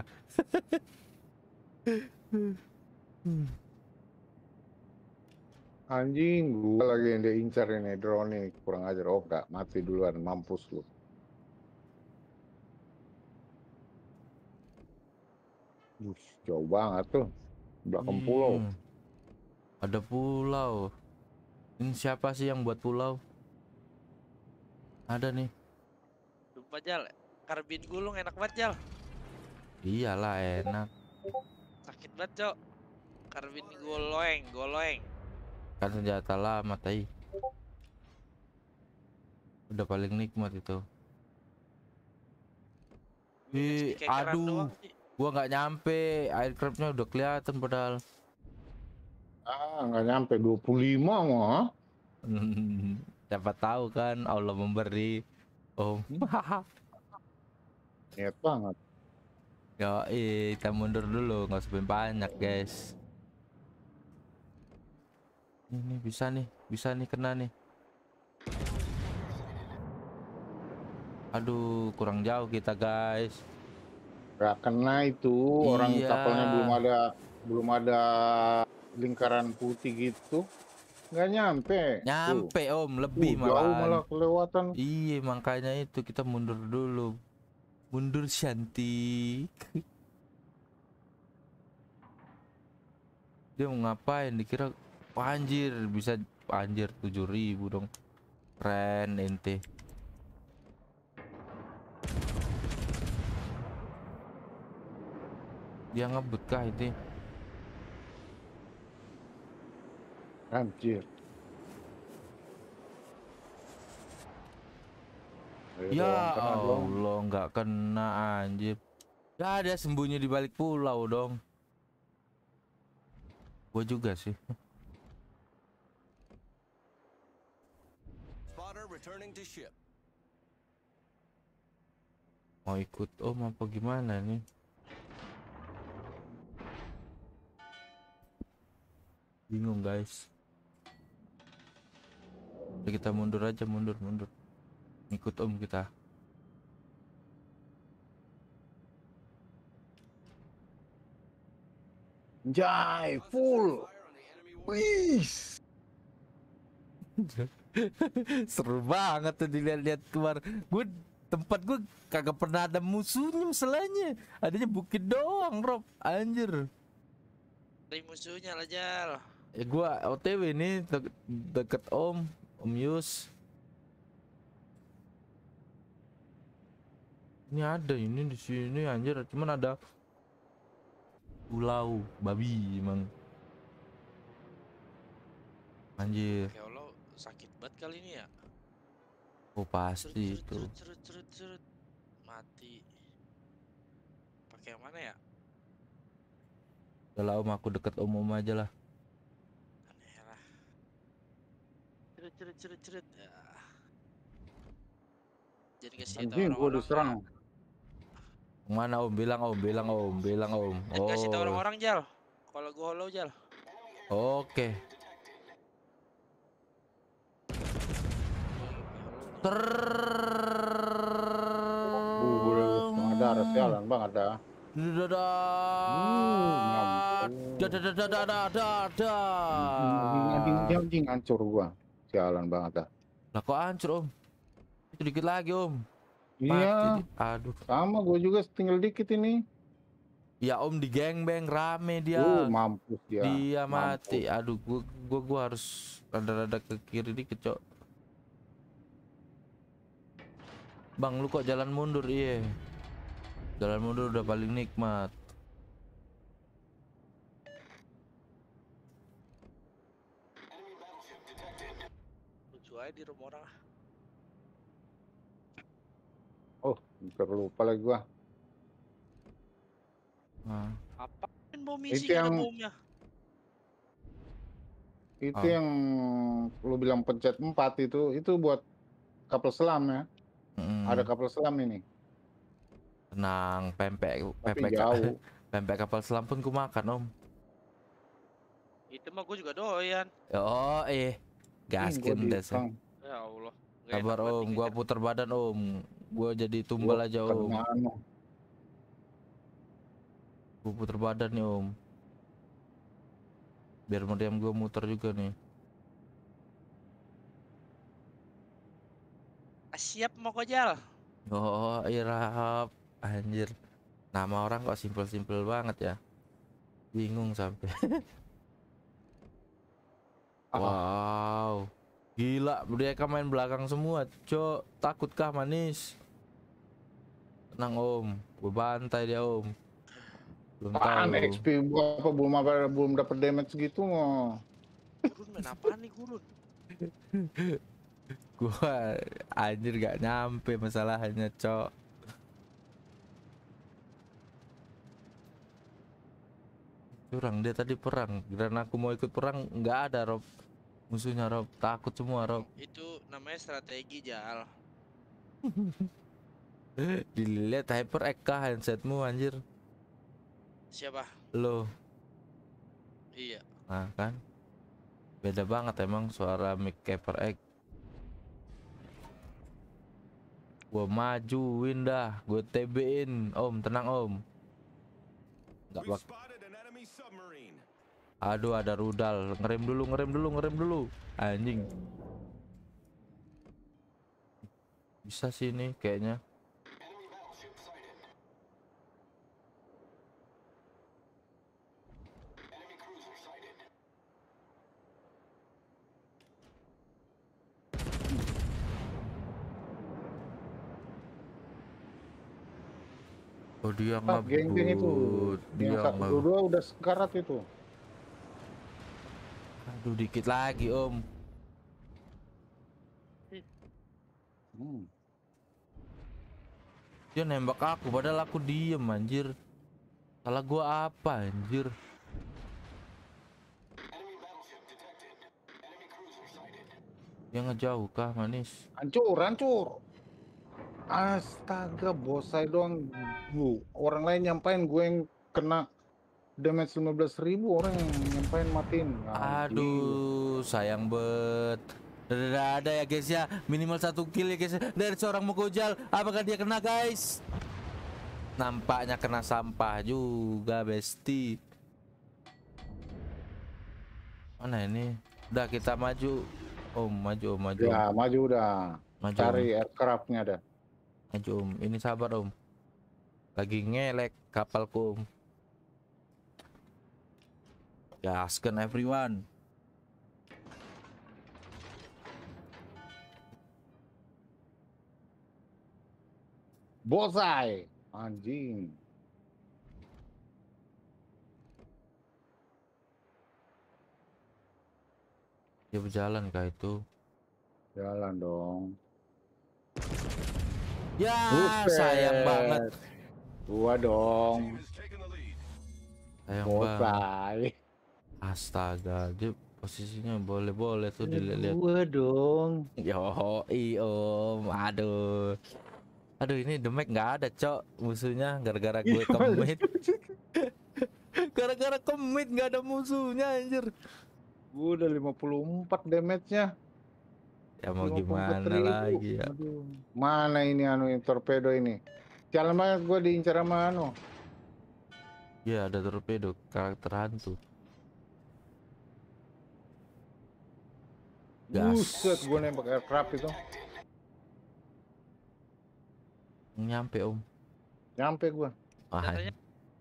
Anjing, gua lagi yang diincar ini drone nih, kurang ajar. Oh, enggak, mati duluan, mampus lu. Bus, jauh banget tuh. Belakang hmm. pulau. Ada pulau. Ini siapa sih yang buat pulau? Ada nih. Sumpah Jal, karbin gulung enak banget Jal. Iyalah enak. Sakit banget, Cok. Karbin goloeng, goloeng. Kan senjata lah matai. Udah paling nikmat itu. Di, aduh. Gua nggak nyampe, aircraftnya udah kelihatan padahal. Ah, nggak nyampe 25 mah. (laughs) Siapa tahu kan Allah memberi. Oh, niat banget. Ya, kita mundur dulu, nggak usah banyak, guys. Ini bisa nih, bisa nih kena nih. Aduh, kurang jauh kita, guys. Gak kena itu, orang iya. kapalnya belum ada belum ada lingkaran putih gitu. Nggak nyampe. Nyampe tuh. om, lebih uh, malah. malah kelewatan. Iya makanya itu kita mundur dulu. Mundur cantik Dia mau ngapain? Dikira anjir bisa anjir 7000 dong. Keren ente. Dia ngebut kah itu? Anjir. Ayo ya dong, Allah nggak kena anjir. Gak ada ya, sembunyi di balik pulau dong. Gue juga sih. Mau ikut om apa gimana nih? Bingung guys kita mundur aja, mundur, mundur. Ikut om kita. Jai, full. Wis. (laughs) Seru banget tuh dilihat-lihat keluar. Gue tempat gue kagak pernah ada musuhnya masalahnya. Adanya bukit doang, Rob. Anjir. Dari musuhnya lah, Jal. Ya gua OTW ini deket, deket Om. Om Yus ini ada ini di sini anjir cuman ada pulau babi emang anjir ya Allah sakit banget kali ini ya oh pasti itu cerut, cerut, mati pakai yang mana ya udah lah om aku deket om om aja lah cerit cerit cerit ya. jadi kasih tahu orang, -orang diserang mana om bilang om bilang om bilang om jadi oh. Eh, kasih tahu oh. orang-orang jal kalau gua hollow jal oke okay. ter ada ada sialan bang ada ada ada ada ada ada ada ada anjing anjing hancur gua Sialan banget dah. Lah kok hancur om? Itu dikit lagi om. Iya. Aduh. Sama gue juga tinggal dikit ini. Ya om di geng gengbeng rame dia. Uh, mampus dia. Dia mampus. mati. Aduh gua gua gua harus rada-rada ke kiri dikit, Cok. Bang, lu kok jalan mundur? Iya. Jalan mundur udah paling nikmat. aja di rumah orang lah. Oh, hampir lupa lagi gua. Apa nah. Apain bom misi itu yang... bomnya? Itu oh. yang lu bilang pencet 4 itu, itu buat kapal selam ya. Hmm. Ada kapal selam ini. Tenang, pempek pempek jauh. (laughs) pempek kapal selam pun ku makan, Om. Itu mah gua juga doyan. Oh, eh. Gaskin deh desa. Ya Allah. Kabar Om, gua putar badan Om. Gua jadi tumbal aja Om. Gua putar badan nih Om. Biar meriam gua muter juga nih. Ah, siap mau kojal. Oh, irahap. Iya, Anjir. Nama orang kok simpel-simpel banget ya. Bingung sampai. (laughs) Apa? Wow. Gila, mereka main belakang semua. Cok, takutkah manis? Tenang om, gue bantai dia om. Belum Apaan tahu. XP gua apa belum apa belum dapat damage gitu mau? Gurun main apa nih gurun? (laughs) gua anjir gak nyampe masalahnya, Cok. curang dia tadi perang karena aku mau ikut perang nggak ada Rob musuhnya Rob takut semua Rob itu namanya strategi Jal (laughs) dilihat hyper Eka handsetmu anjir siapa lo iya nah kan beda banget emang suara mic hyper X gue maju dah gue tb om tenang om nggak bakal Aduh ada rudal Ngerem dulu ngerem dulu ngerem dulu Anjing Bisa sih ini kayaknya Oh dia ngabut. Dia ngabut. Dua udah sekarat itu. Aduh, dikit lagi, Om. Hmm. Dia nembak aku, padahal aku diem, anjir. Salah gua apa, anjir? Dia ngejauh kah, manis? Hancur, hancur. Astaga, bosai doang. Bu, orang lain nyampain gue yang kena damage 15.000 orang yang nyempain matiin. Aduh, sayang bet. Udah ada ya guys ya, minimal satu kill ya guys ya. dari seorang Mukojal. Apakah dia kena guys? Nampaknya kena sampah juga Besti. Mana ini? Udah kita maju. Om, maju, om, maju. Ya, maju udah. Maju, Cari aircraftnya dah. Maju, om. Ini sabar, om. Lagi ngelek kapalku, om. Gaskan everyone. Bosai. Anjing. Dia berjalan kah itu? Jalan dong. Ya, Buset. sayang banget. Gua dong. Sayang banget. Astaga, dia posisinya boleh-boleh tuh dilihat. Gue dong. Yo, iyo, aduh. Aduh ini demek nggak ada cok musuhnya gara-gara gue iya, commit. (laughs) gara-gara commit nggak ada musuhnya anjir. Gue udah 54 damage-nya. Ya mau gimana lagi ya. Mana ini anu yang torpedo ini? Jalan banget gue diincar sama anu. Iya ada torpedo karakter hantu. Buset, gue nembak aircraft itu. Nyampe om. Nyampe gue. Wah.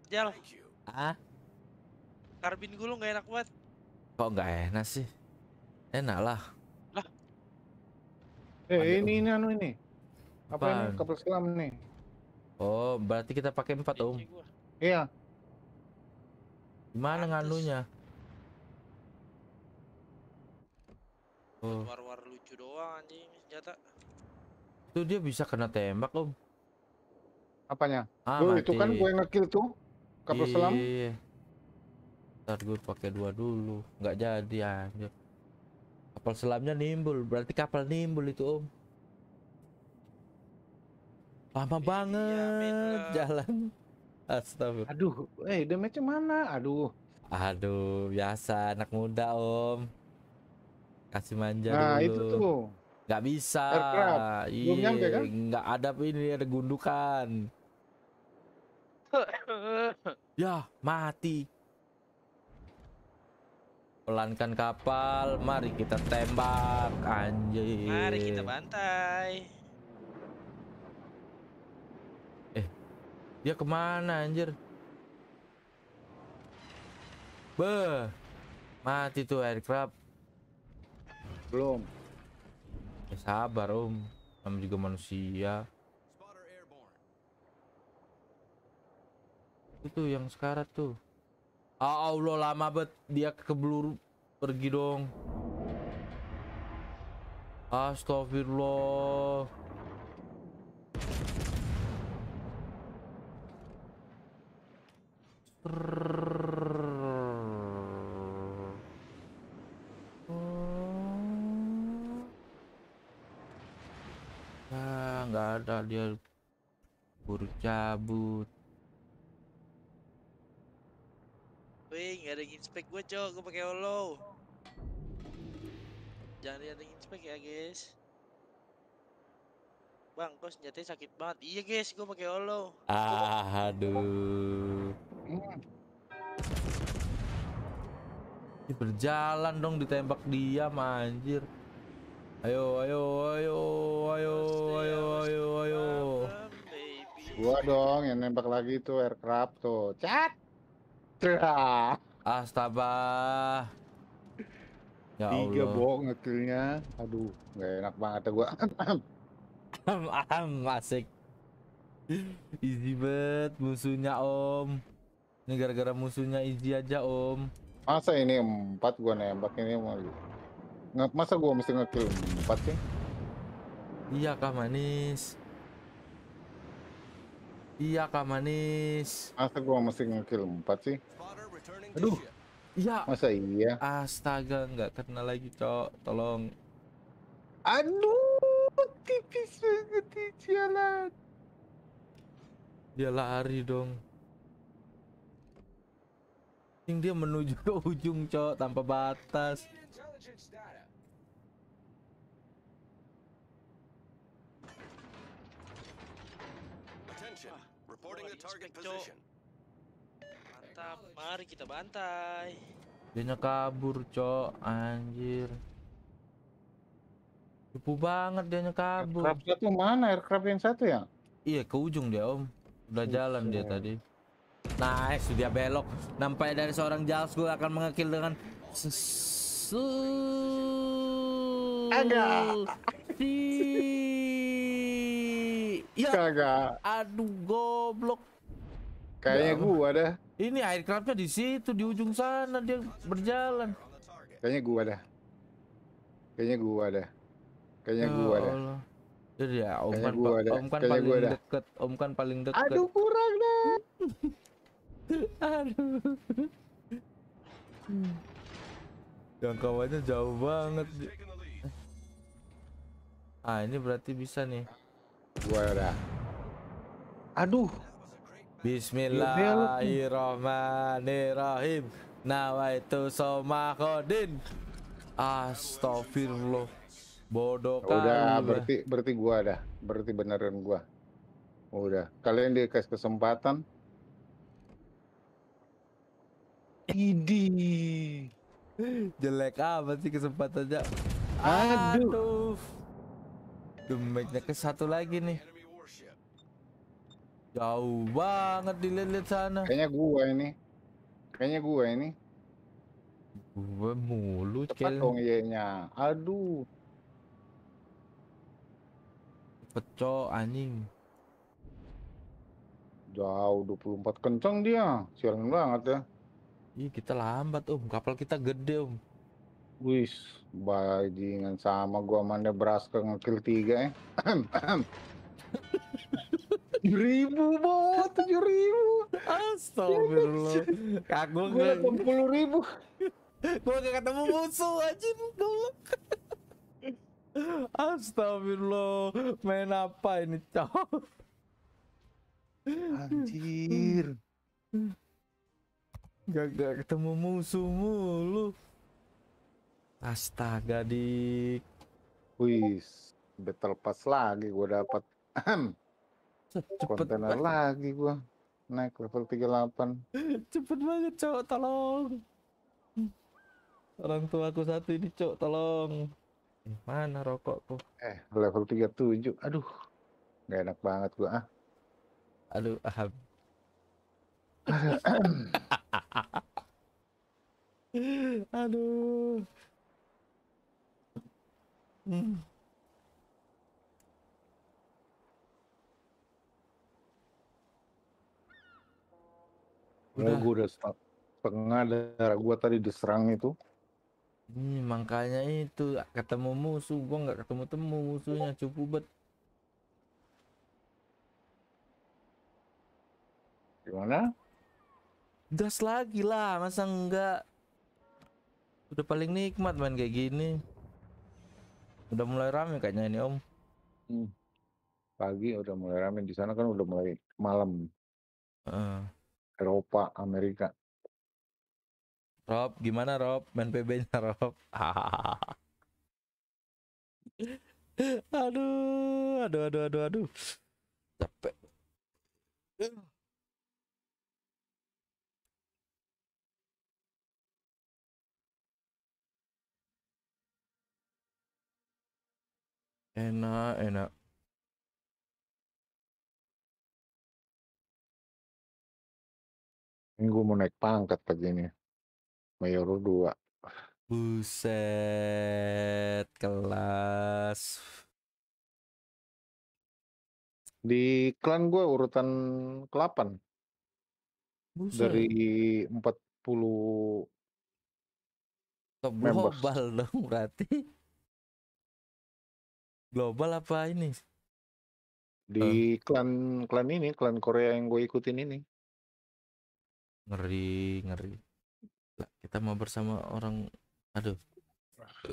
Jal. Ah? Karbin gue lu gak enak banget. Kok gak enak sih? Enak lah. Lah. Eh ini ini anu ini. Apa ini kapal selam nih? Oh, berarti kita pakai empat om. Iya. Gimana nganunya? Oh. war-war lucu doang anjing senjata itu dia bisa kena tembak om apanya ah, Loh, itu kan gue ngekill tuh kapal selam iya. ntar gue pakai dua dulu nggak jadi anjir kapal selamnya nimbul berarti kapal nimbul itu om lama iya, banget iya, jalan astagfirullah aduh eh damage mana aduh aduh biasa anak muda om kasih manja nah dulu. itu tuh nggak bisa Aircraft. Iya, kan ada ini ada gundukan (laughs) ya mati pelankan kapal mari kita tembak anjir mari kita bantai eh dia kemana anjir Beh, mati tuh aircraft belum. Ya sabar, Om. Kamu juga manusia. Itu yang sekarat tuh. oh, Allah lama bet dia kebelur pergi dong. Astagfirullah. ada dia buru cabut Wih, nggak ada yang inspect gue cok, gue pake holo. Jangan ada yang inspect ya guys. Bang, kok senjatanya sakit banget. Iya guys, gue pake holo. Ah, aduh. Berjalan dong ditembak diam anjir. Ayo, ayo, ayo, ayo, ayo, ayo, ayo. Gua dong yang nembak lagi tuh aircraft tuh. Cat. Astaga. Ya Allah. Tiga bohong ngekillnya. Aduh, gak enak banget ya gua. Am (laughs) asik. Easy bet musuhnya Om. Ini gara-gara musuhnya easy aja Om. Masa ini empat gua nembak ini mau Nggak, masa gua mesti ngekill empat sih? Iya kah manis. Iya kah manis. Masa gua mesti ngekill empat sih? Aduh. Iya. Masa iya? Astaga, nggak kena lagi, Cok. Tolong. Aduh, tipis banget di jalan. Dia lari dong. Dia menuju ke ujung, Cok, tanpa batas. Mantap, mari kita bantai. Dia kabur, cok, anjir. Cepu banget dia kabur. Aircraft satu mana? Aircraft yang satu ya? Iya, ke ujung dia, Om. Udah jalan dia tadi. Nice, dia belok. Nampaknya dari seorang Jaws gue akan mengekil dengan sesu. Ada. (laughs) Iya. Kagak. Aduh goblok. Kayaknya ya, gua dah. Ini aircraftnya di situ di ujung sana dia berjalan. Kayaknya gua dah. Kayaknya gua dah. Kayaknya ya gua dah. Allah. Jadi ya Om kan, gua ada. om kan paling gua deket, Om kan paling deket. Aduh kurang dah. Aduh. Yang Jangkauannya jauh banget. Ah ini berarti bisa nih. Gua ada, Aduh. Bismillahirrahmanirrahim. Nawaitu somakodin. Astagfirullah. Bodoh kali. Udah, ya. berarti berarti gua ada, Berarti beneran gua. Udah, kalian dikasih kesempatan. Idi. Jelek amat sih kesempatannya. Aduh. Aduh damage ke satu lagi nih jauh banget dilihat sana kayaknya gua ini kayaknya gua ini gua mulu cepat dong nya aduh pecok anjing jauh 24 kencang dia sialan banget ya Ih kita lambat om kapal kita gede om Wis, bajingan sama gua sama Nebraska ngekill tiga ya. Eh. ribu bot, tujuh ribu. Astagfirullah. Kagum gue. Gue puluh ribu. gue gak ketemu musuh aja tuh, Astagfirullah, main apa ini cowok? Anjir. Gak, gak ketemu musuh mulu. Astaga di, Wih, battle pass lagi gua dapat. Kontainer banget. lagi gua. Naik level 38. Cepet banget, Cok. Tolong. Orang tua aku satu ini, Cok. Tolong. Eh, mana rokokku? Eh, level 37. Aduh. Gak enak banget gua ah. Aduh, aham. Aduh. (laughs) Hmm. Udah. Oh, nah. gue udah setengah darah gue tadi diserang itu. Hmm, makanya itu ketemu musuh, gue nggak ketemu temu musuhnya cupu bet. Gimana? Gas lagi lah, masa enggak? Udah paling nikmat main kayak gini. Udah mulai rame kayaknya ini Om. Hmm. Pagi udah mulai rame di sana kan udah mulai malam. Uh. Eropa, Amerika. Rob, gimana Rob? Main PB-nya Rob. (laughs) aduh, aduh, aduh, aduh, aduh. Capek. enak enak Ini gue mau naik pangkat pagi ini. Mayor dua. Buset, kelas. Di klan gue urutan ke-8. Dari 40 Kebobal dong berarti global apa ini di eh. klan klan ini klan Korea yang gue ikutin ini ngeri ngeri lah, kita mau bersama orang aduh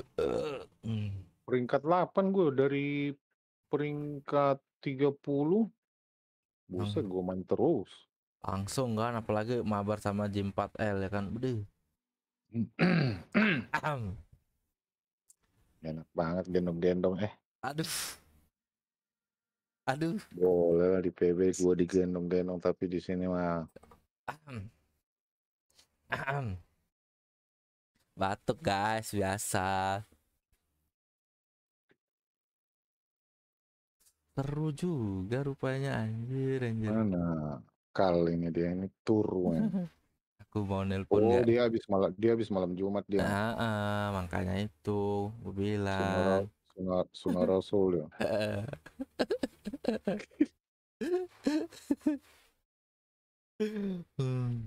eh, eh, hmm. peringkat 8 gue dari peringkat 30 buset hmm. gue main terus langsung kan apalagi mabar sama J4L ya kan beda. (clears throat) enak banget gendong-gendong eh Aduh. Aduh. Boleh lah di PB gua digendong-gendong tapi di sini mah. Aham. Aham. Batuk guys biasa. Seru juga rupanya anjir anjir. Mana? Kal ini dia ini turun. (laughs) Aku mau nelpon Oh, dia habis malam dia habis malam Jumat dia. Heeh, nah, makanya itu gua bilang. Semuanya Sunar, Sunar Rasul ya. (laughs) hmm. Hmm.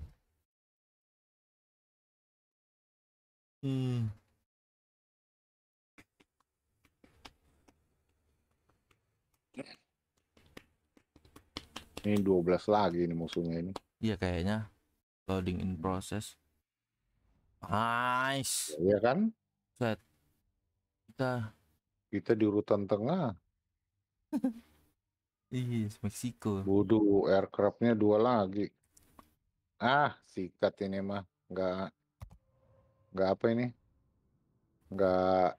Ini 12 lagi nih musuhnya ini. Iya kayaknya. Loading in process. Nice. Iya kan? Set. Kita kita di urutan tengah. Iya, Meksiko. Bodoh, aircraftnya dua lagi. Ah, sikat ini mah. Nggak, nggak apa ini? Nggak,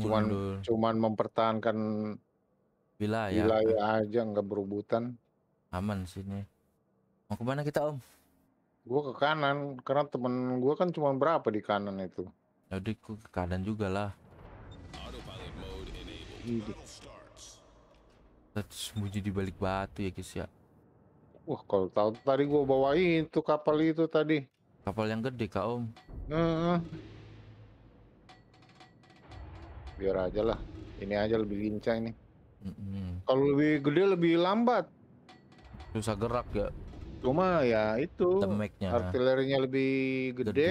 cuman, cuman mempertahankan wilayah, kan? wilayah aja, nggak berubutan. Aman sini. Mau kemana kita, Om? Gue ke kanan, karena temen gue kan cuma berapa di kanan itu. Jadi ke kanan juga lah. Ide. Sembunyi di balik batu ya guys ya. Wah kalau tahu tadi gua bawain tuh kapal itu tadi. Kapal yang gede kak om. Uh, biar aja lah. Ini aja lebih lincah ini. Mm -hmm. Kalau lebih gede lebih lambat. Susah gerak ya. Cuma ya itu. Artillerinya Artilerinya lebih gede. gede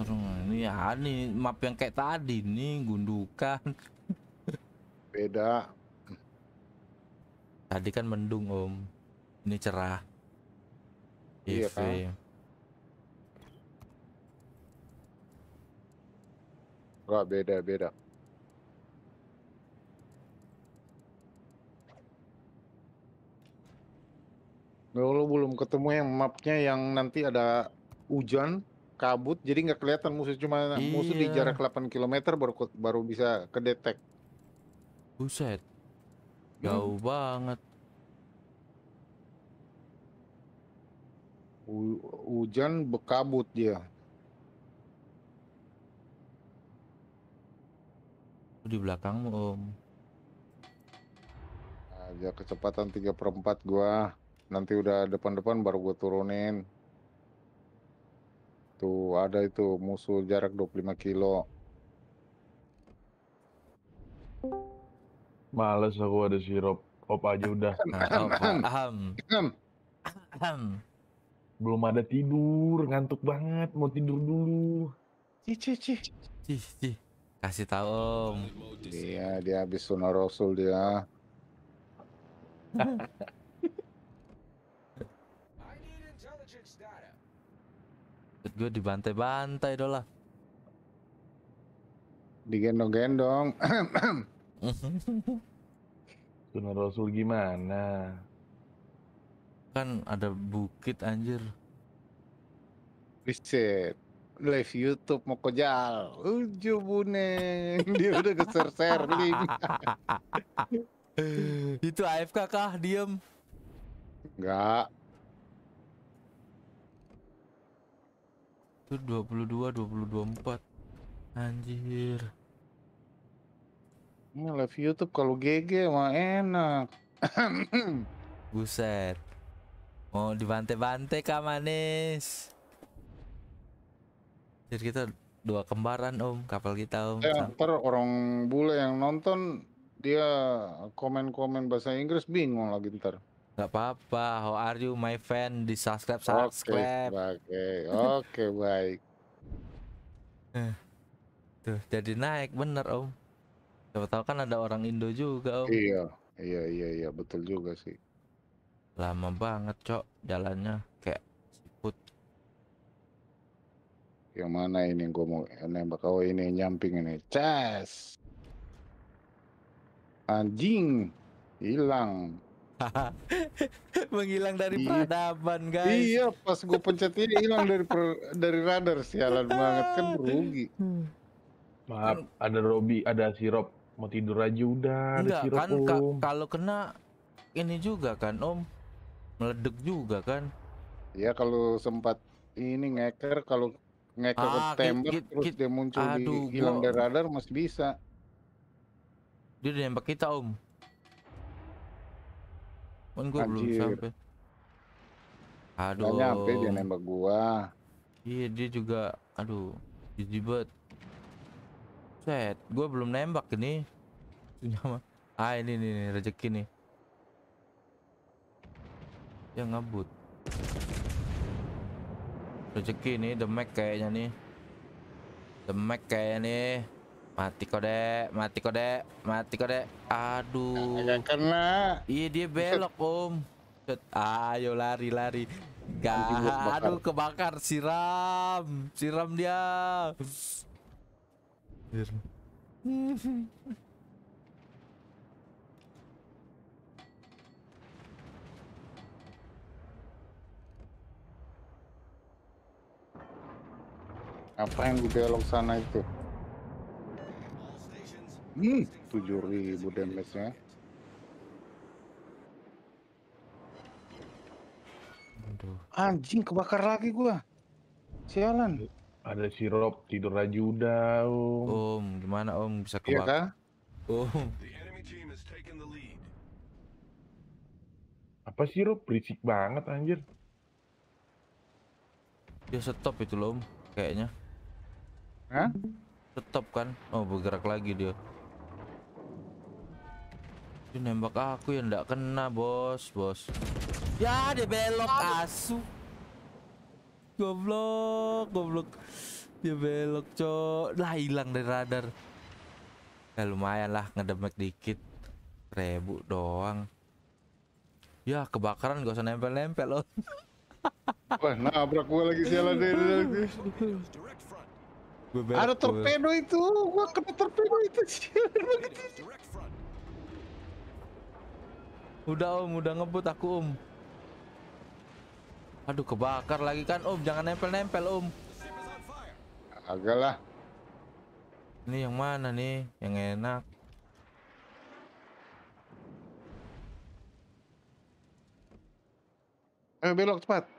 ini ya ini map yang kayak tadi nih gundukan beda tadi kan mendung om ini cerah iya EV. Iya, kan Enggak beda beda Lo belum ketemu yang mapnya yang nanti ada hujan kabut jadi nggak kelihatan musuh cuma iya. musuh di iya. jarak 8 km baru baru bisa kedetek. Buset. Hmm. Jauh hmm. banget. hujan bekabut dia. Di belakang, Om. Aja kecepatan 3 per 4 gua. Nanti udah depan-depan baru gua turunin. Tuh, ada itu musuh jarak 25 kilo. Males aku ada sirup. Op aja udah. Aham. Nah, Aham. Belum ada tidur, ngantuk banget, mau tidur dulu. Cih, cih, cih. Cih, cih. Kasih tahu om. Iya, dia habis sunnah rasul dia. (laughs) Ikut gue dibantai-bantai lah, Digendong-gendong. (coughs) Sunnah Rasul gimana? Kan ada bukit anjir. Riset live YouTube mau kejal. Ujo bune (laughs) Dia udah geser-ser (laughs) Itu AFK kah? Diem. Enggak. itu 22 empat anjir ini live YouTube kalau GG mah enak (coughs) buset mau dibantai-bantai kah manis jadi kita dua kembaran om kapal kita om eh, ntar orang bule yang nonton dia komen-komen bahasa Inggris bingung lagi ntar Gak apa-apa. How are you my fan? Di subscribe, subscribe. Oke, okay, oke, okay, baik. Eh, tuh, jadi naik bener Om. Siapa tahu kan ada orang Indo juga Om. Iya, iya, iya, iya, betul juga sih. Lama banget, Cok, jalannya kayak siput. Yang mana ini gue mau nembak? Oh, ini nyamping ini. Cas. Anjing hilang. (laughs) (laughs) menghilang dari iya. peradaban guys iya pas gue pencet ini hilang dari per, dari radar sialan banget kan (laughs) rugi hmm. maaf ada Robi ada sirup mau tidur aja udah Enggak, ada sirup kan ka kalau kena ini juga kan om meledek juga kan ya kalau sempat ini ngeker kalau ngeker ah, ke tembak git, git, terus git. dia muncul aduh, di hilang dari radar masih bisa dia udah nembak kita om Kan gua Anjir. belum sampai. Aduh. Gak nyampe dia nembak gua. Iya, dia juga aduh, jijibet. Set, gua belum nembak ini. Nyama. Ah, ini nih, nih rezeki nih. Ya ngebut. Rezeki nih, the Mac kayaknya nih. The Mac kayaknya nih. Mati kode, mati kode, mati kode. Aduh. Jangan kena. Iya dia belok om. Ayo lari lari. Gak, aduh kebakar. Siram, siram dia. Apa yang di belok sana itu? Hmm, 7000 damage nya Anjing kebakar lagi gua. Sialan. Ada sirup tidur aja udah, Om. Om, gimana Om bisa kebakar? Iya Om. Apa sirup berisik banget anjir. Dia stop itu loh, Om, kayaknya. Hah? Stop kan? Oh, bergerak lagi dia. Dia nembak aku yang enggak kena, Bos, Bos. Ya, dia belok asu. Goblok, goblok. Dia belok, Cok. Lah hilang dari radar. Ya lumayan lah ngedemek dikit. Rebu doang. Ya, kebakaran gak usah nempel-nempel loh. (laughs) Wah, nabrak gua lagi sialan deh. Ada torpedo itu, gua kena torpedo itu. (laughs) Udah om, udah ngebut aku om. Aduh kebakar lagi kan om, jangan nempel-nempel om. Agak Ini yang mana nih? Yang enak. Eh belok cepat.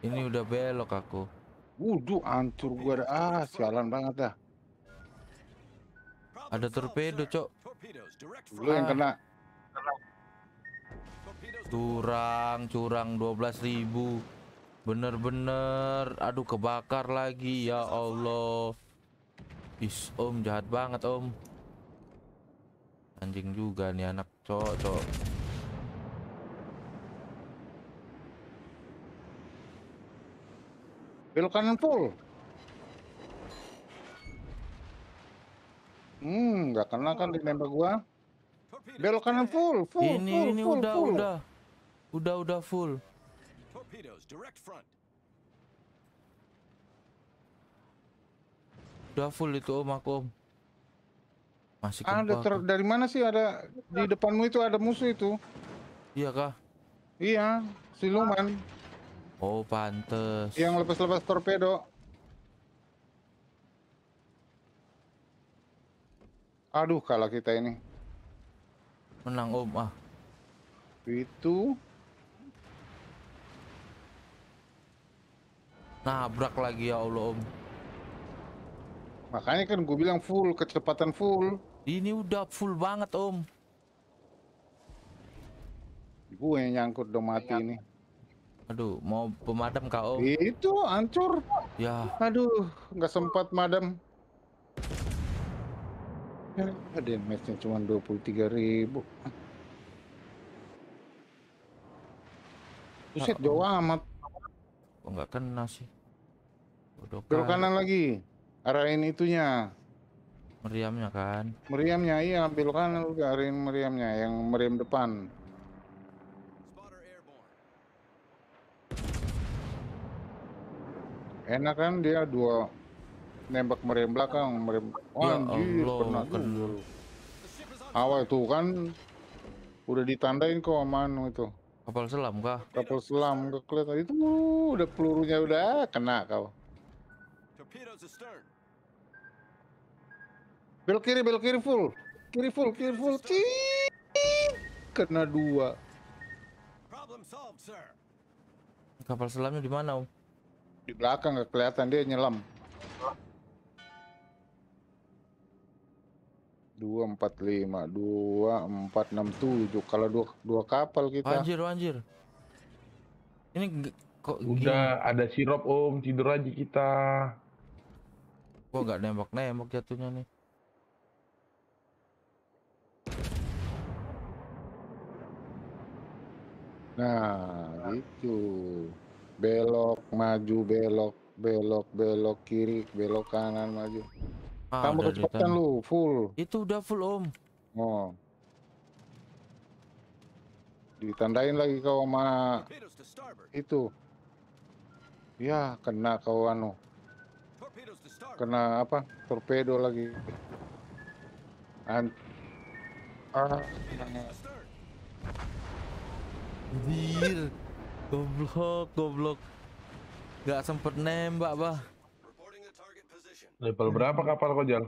Ini udah belok aku. wudhu hancur gua ada ah, sialan banget dah. Ada torpedo, Cok. Lu yang ah. kena curang curang 12.000 bener-bener aduh kebakar lagi ya Allah is om jahat banget om anjing juga nih anak cowok cowok belok kanan full hmm nggak kena kan di member gua belok kanan full full ini full, ini full, udah full. udah Udah udah full. Torpedoes direct front. Udah full itu Om aku Om. Masih gempa, ada ter- dari mana sih ada di depanmu itu ada musuh itu? Iya kah? Iya, siluman. Oh, pantes. Yang lepas-lepas torpedo. Aduh, kalah kita ini. Menang Om ah. Itu nabrak lagi ya Allah om makanya kan gue bilang full kecepatan full ini udah full banget om gue yang nyangkut dong mati Nyang. aduh mau pemadam kau itu hancur ya aduh nggak sempat madam ya, ada matchnya cuma 23 ribu Buset, nah, jauh amat. Kok nggak kena sih? Udokan. Belok kanan lagi. Arahin itunya. Meriamnya kan? Meriamnya iya, belok kanan udah arahin meriamnya yang meriam depan. Enak kan dia dua nembak meriam belakang, meriam. Oh, ya anjir, Allah, pernah tuh. Awal tuh kan udah ditandain kok aman anu itu. Kapal selam kah? Kapal selam kekelihatan itu udah pelurunya udah kena kau. Belok kiri, belok kiri full. Kiri full, kiri full. Cii. Kena dua. Kapal selamnya di mana, Om? Di belakang gak kelihatan dia nyelam. dua empat lima dua empat enam tujuh kalau dua dua kapal kita anjir anjir ini kok udah gini? ada sirup om tidur aja kita gua nggak nembak nembak jatuhnya nih nah gitu belok maju belok belok belok kiri belok kanan maju ah, kamu kecepatan lu full itu udah full om oh ditandain lagi kau sama itu ya kena kau anu kena apa torpedo lagi and ah Anjir goblok goblok gak sempet nembak bah level berapa kapal kau jal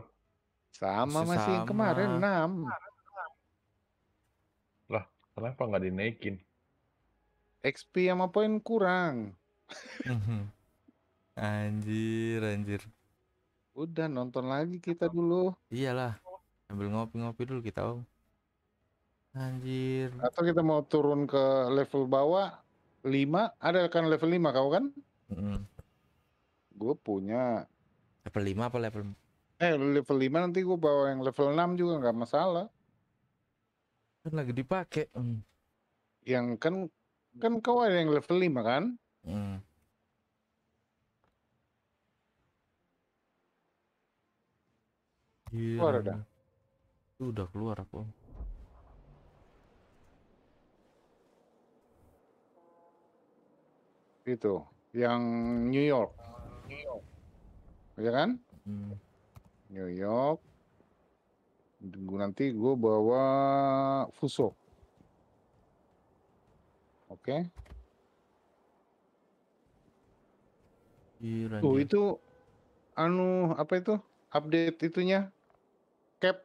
sama masih, masih sama. kemarin 6 lah kenapa nggak dinaikin XP sama poin kurang mhm. Anjir, anjir. Udah nonton lagi kita dulu. Iyalah. ambil ngopi-ngopi dulu kita. Om. Anjir. Atau kita mau turun ke level bawah 5, ada kan level 5 kau kan? Mm -hmm. Gue punya level 5 apa level Eh, level 5 nanti gue bawa yang level 6 juga nggak masalah. Kan lagi dipakai. Mm. Yang kan kan kau ada yang level 5 kan? Mm. Iya. Keluar udah. Itu udah keluar aku. Itu, yang New York. New York. Ya kan? Hmm. New York. Nanti gue bawa Fuso. Oke. Okay. Iya, Tuh itu anu apa itu? Update itunya cap?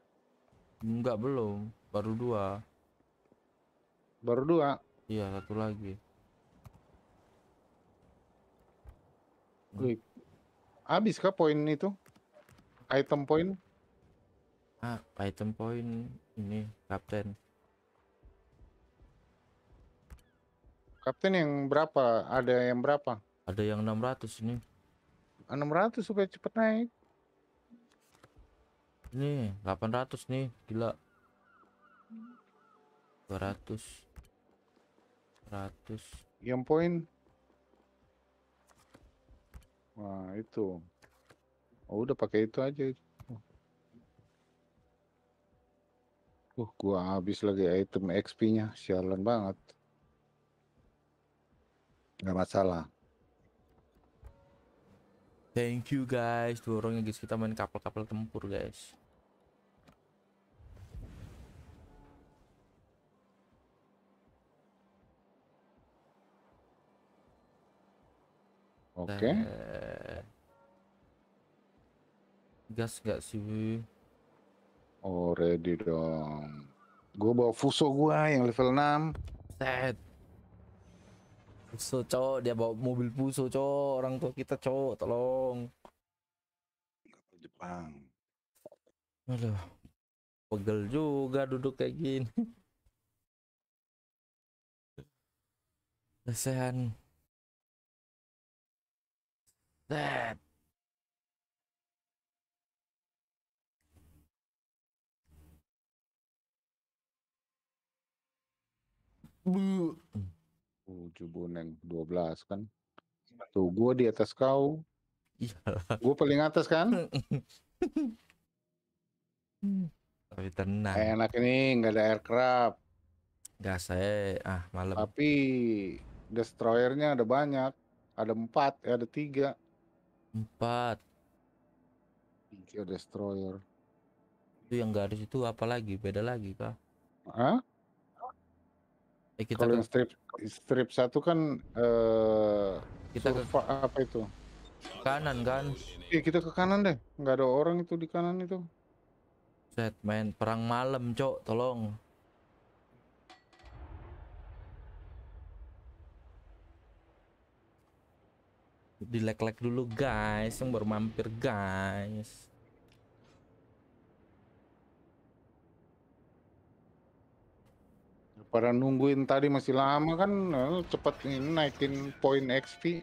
Enggak belum, baru dua. Baru dua? Iya satu lagi. Wih. Habis kah poin itu? Item poin? Ah, item poin ini kapten. Kapten yang berapa? Ada yang berapa? Ada yang 600 ini. 600 supaya cepet naik ini 800 nih, gila. 200. 100. Yang poin. Wah itu. Oh, udah pakai itu aja. Uh, gua habis lagi item XP-nya. Sialan banget. Gak masalah. Thank you guys, dua orang yang kita main kapal-kapal tempur guys. Oke. Okay. Eh, gas nggak sih? Oh ready dong. Gue bawa Fuso gue yang level 6 Set. Fuso cowok dia bawa mobil Fuso cowok orang tua kita cowok tolong. Jepang. Aduh, pegel juga duduk kayak gini. Lesehan. Set. Bu. 7 dua belas kan. Tuh gue di atas kau. Iyalah. paling atas kan? (laughs) Tapi tenang. Enak eh, ini nggak ada aircraft. Gak saya ah malam. Tapi destroyernya ada banyak. Ada empat, eh, ada tiga. Empat. Kill Destroyer. Itu yang garis itu apa lagi? Beda lagi kah? Hah? Eh, kita Kalau strip strip satu kan eh kita ke apa itu? Kanan kan? Eh, kita ke kanan deh. Nggak ada orang itu di kanan itu. Set main perang malam, Cok. Tolong. di like like dulu guys yang baru mampir guys Para nungguin tadi masih lama kan, eh, cepet ini naikin poin XP.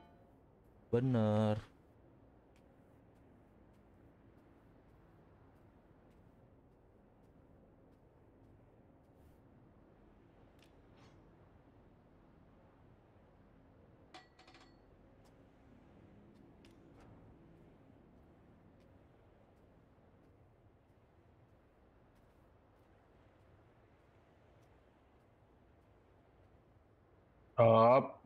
Bener. Stop.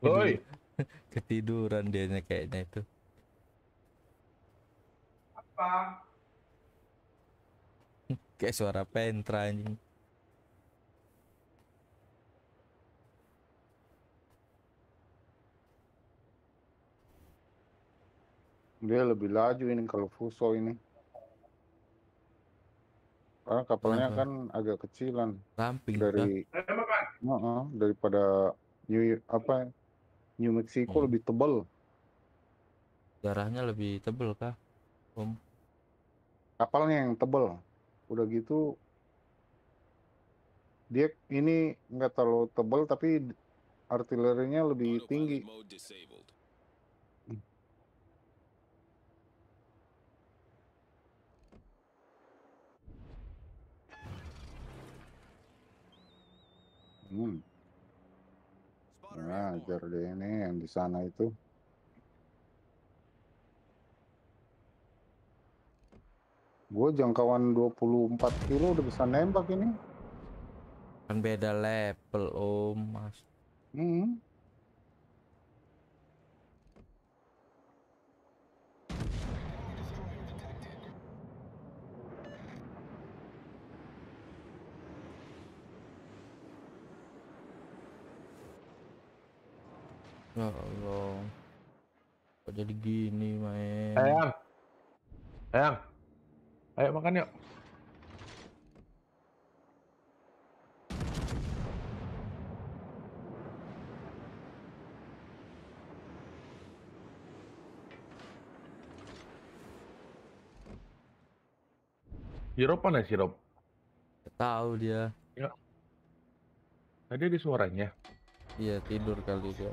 Woi. (laughs) Ketiduran dia kayaknya itu. Apa? (laughs) Kayak suara pentra anjing. Dia lebih laju ini kalau Fuso ini. Karena ah, kapalnya Kenapa? kan agak kecilan. Ramping dari kan? uh -uh, daripada New apa New Mexico hmm. lebih tebal. Darahnya lebih tebal kah? Om. Kapalnya yang tebal. Udah gitu dia ini nggak terlalu tebal tapi artilerinya lebih tinggi. Hmm. Nah, ajar ini yang di sana itu. Gue jangkauan 24 kilo udah bisa nembak ini. Kan beda level, Om, Mas. Hmm. Ya Allah. Kok jadi gini, main? Sayang. Sayang. Ayo makan yuk. Sirup mana sirup? Tahu dia. Ya. Tadi ada suaranya. Iya tidur kali dia.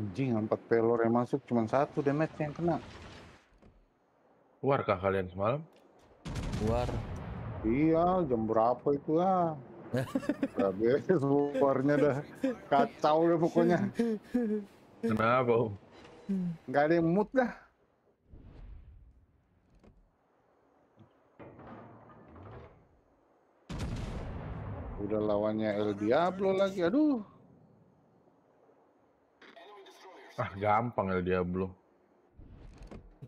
Anjing, empat pelor yang masuk cuma satu damage yang kena. Keluar kah kalian semalam? Keluar. Iya, jam berapa itu ya? (laughs) habis luarnya keluarnya dah. Kacau deh pokoknya. Kenapa, Om? Gak ada yang mood dah. Udah lawannya El Diablo lagi, aduh. Ah, gampang El Diablo.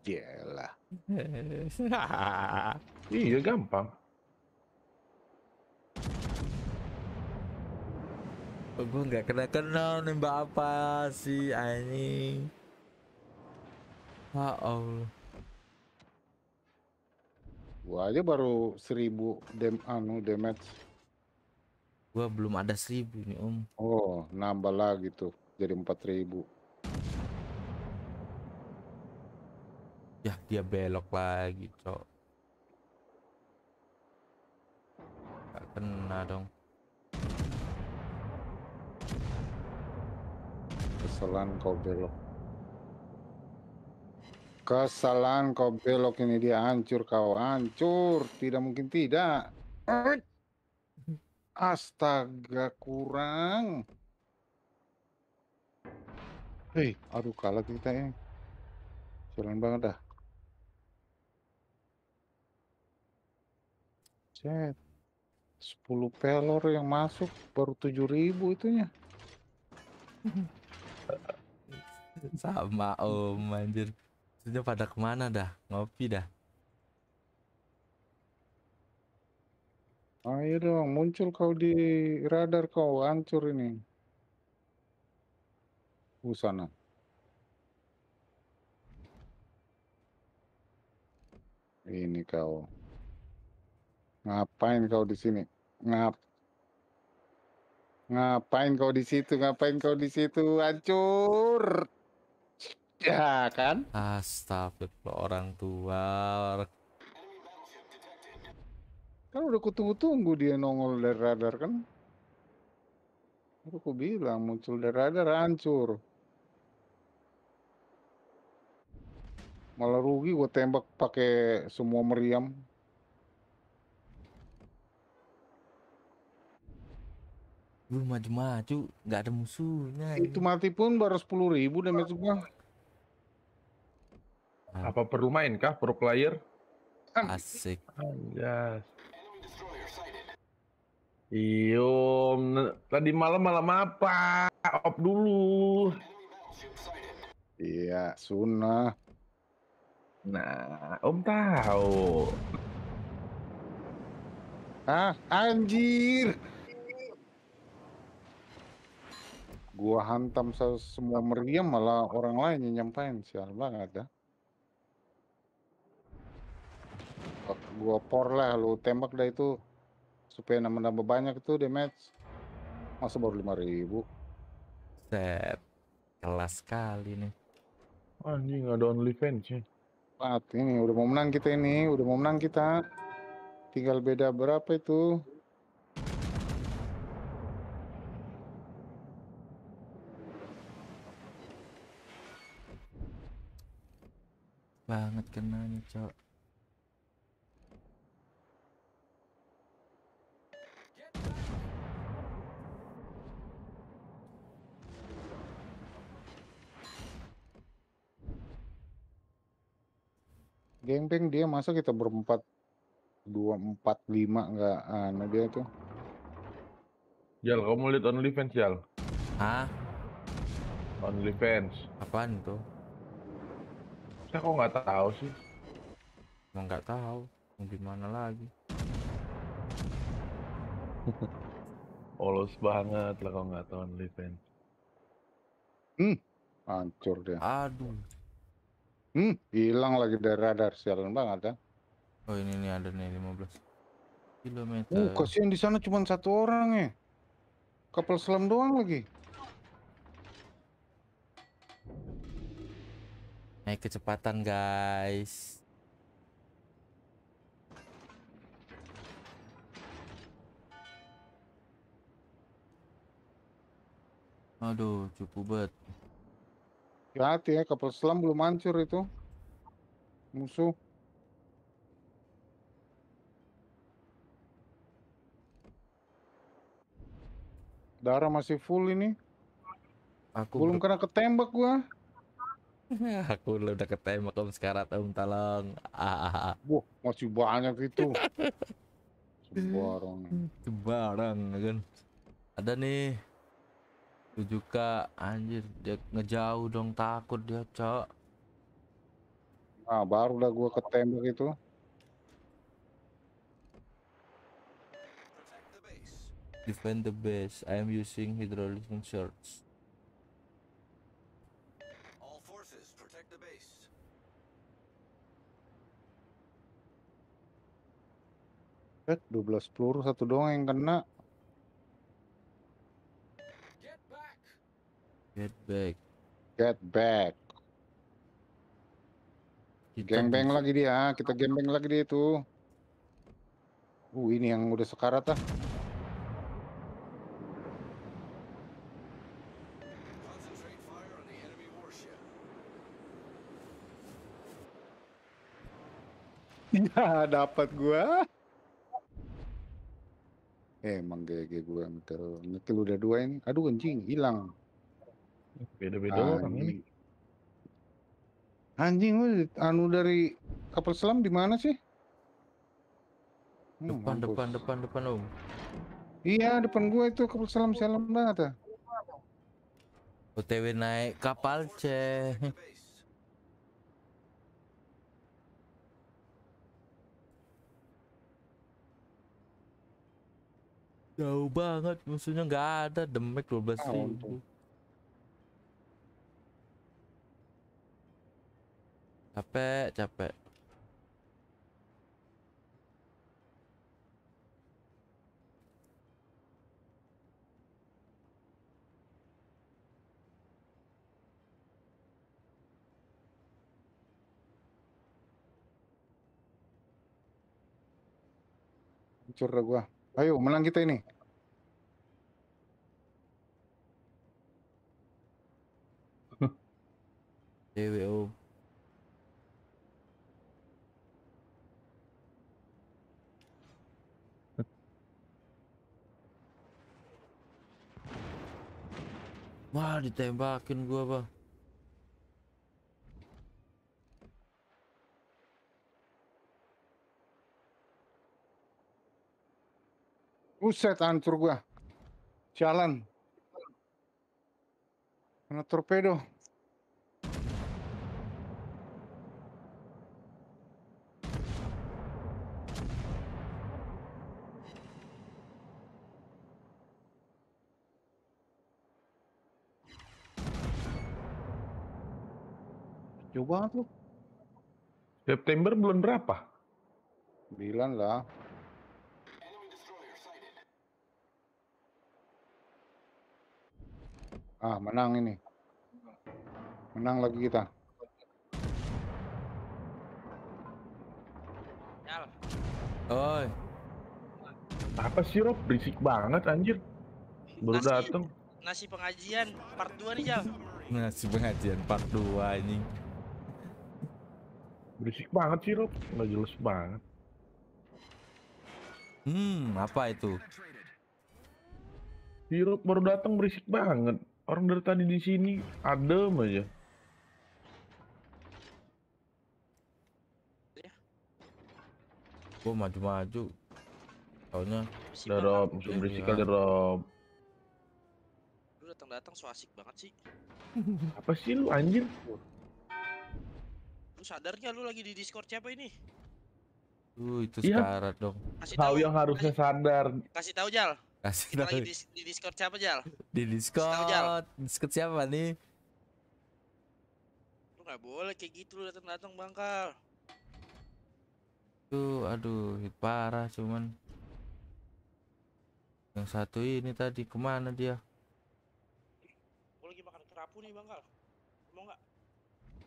Gila. (laughs) iya, gampang. Oh, gue nggak kena kenal nembak apa sih ini? Ya Allah. Gua aja baru seribu dem anu damage. Gua belum ada seribu nih om. Oh nambah lagi tuh jadi empat ribu. dia belok lagi cok gak kena dong kesalahan kau belok kesalahan kau belok ini dia hancur kau hancur tidak mungkin tidak astaga kurang hei aduh kalah kita ya jalan banget dah Buset. 10 pelor yang masuk baru 7000 itunya. (laughs) Sama om anjir. Sudah pada kemana dah? Ngopi dah. Ayo ah, iya dong, muncul kau di radar kau, hancur ini. Busana. Ini kau. Ngapain kau di sini? Ngap Ngapain kau di situ? Ngapain kau di situ? Hancur. Ya kan? Astagfirullah orang tua. Kan udah kutunggu-tunggu dia nongol dari radar kan? Aku, bilang muncul dari radar hancur. Malah rugi gue tembak pakai semua meriam. Lu maju-maju, nggak ada musuhnya. Itu ini. mati pun baru sepuluh ribu damage gua. Ah. Apa perlu main kah pro player? Ah. Asik. Anjas. Iyo, tadi malam malam apa? Op dulu. Iya, sunnah. Nah, Om tahu. Ah, anjir. Gua hantam semua meriam malah orang lain yang nyampain. Sial banget ya. Gua por lah lu tembak dah itu supaya nambah-nambah banyak tuh damage. Masa baru 5000. Set. Kelas sekali nih. Anjing ada only fans ya. Ini udah mau menang kita ini, udah mau menang kita. Tinggal beda berapa itu? banget kenanya cok Geng-geng dia masa kita berempat dua empat lima nggak aneh dia tuh. Jal, kamu lihat fans Jal? Hah? fans. Apaan tuh? harusnya kok nggak tahu sih emang nah, nggak tahu mau gimana lagi polos banget lah kalau nggak tahu OnlyFans hmm hancur dia aduh hmm hilang lagi dari radar sialan banget ya oh ini nih ada nih 15 kilometer oh kasihan di sana cuma satu orang ya kapal selam doang lagi naik kecepatan guys aduh cukup bet hati ya kapal selam belum hancur itu musuh darah masih full ini aku belum kena ketembak gua (laughs) aku udah ketembak om sekarat om tolong (laughs) ah masih banyak itu sebarang sebarang ya kan ada nih juga k anjir dia ngejauh dong takut dia cok nah baru udah gua ketembak itu defend the base I am using hydraulic shorts Eh, 12 peluru satu doang yang kena. Get back. Get back. Get back. gembeng lagi dia, ah, kita gembeng lagi dia itu. Uh, ini yang udah sekarat ah. Ya, (laughs) dapat gua. Emang gaya-gaya gue betul. Nyetil udah dua ini. Aduh anjing, hilang. Beda-beda orang ini. Anjing anu dari kapal selam di mana sih? Hmm, depan, mampus. depan, depan, depan, Om. Iya, depan gue itu kapal selam selam banget ya? Ah. OTW naik kapal, Ceh. jauh banget musuhnya nggak ada demek 12 ah, belas ribu capek capek curah gua. Ayo menang kita ini. DWO Wah ditembakin gua bang Buset hancur gua Jalan Kena torpedo Jauh banget lu. September bulan berapa? 9 lah. Ah, menang ini. Menang lagi kita. Oi. Apa sih Rob? Berisik banget anjir. Baru nasi, dateng. Nasi pengajian part 2 nih, Jal. Nasi pengajian part 2 anjing. Berisik banget sih lo, nggak jelas banget. Hmm, apa itu? Sirup baru datang berisik banget. Orang dari tadi di sini adem aja. Ya. Gue maju-maju. Taunya derop, musuh berisik kali derop. Iya. Lu datang-datang so asik banget sih. apa sih lu anjir? Lu sadar gak lu lagi di Discord siapa ini? Uh, itu iya. sekarat dong. Kasih tahu yang harusnya sadar. Kasih tahu Jal. Kasih tahu. Lagi di, di Discord siapa Jal? Di Discord. Tahu, Jal. Discord siapa nih? Lu gak boleh kayak gitu lu datang-datang bangkal. Tuh, aduh, parah cuman. Yang satu ini tadi kemana dia? Gue lagi makan kerapu nih bangkal. Mau nggak?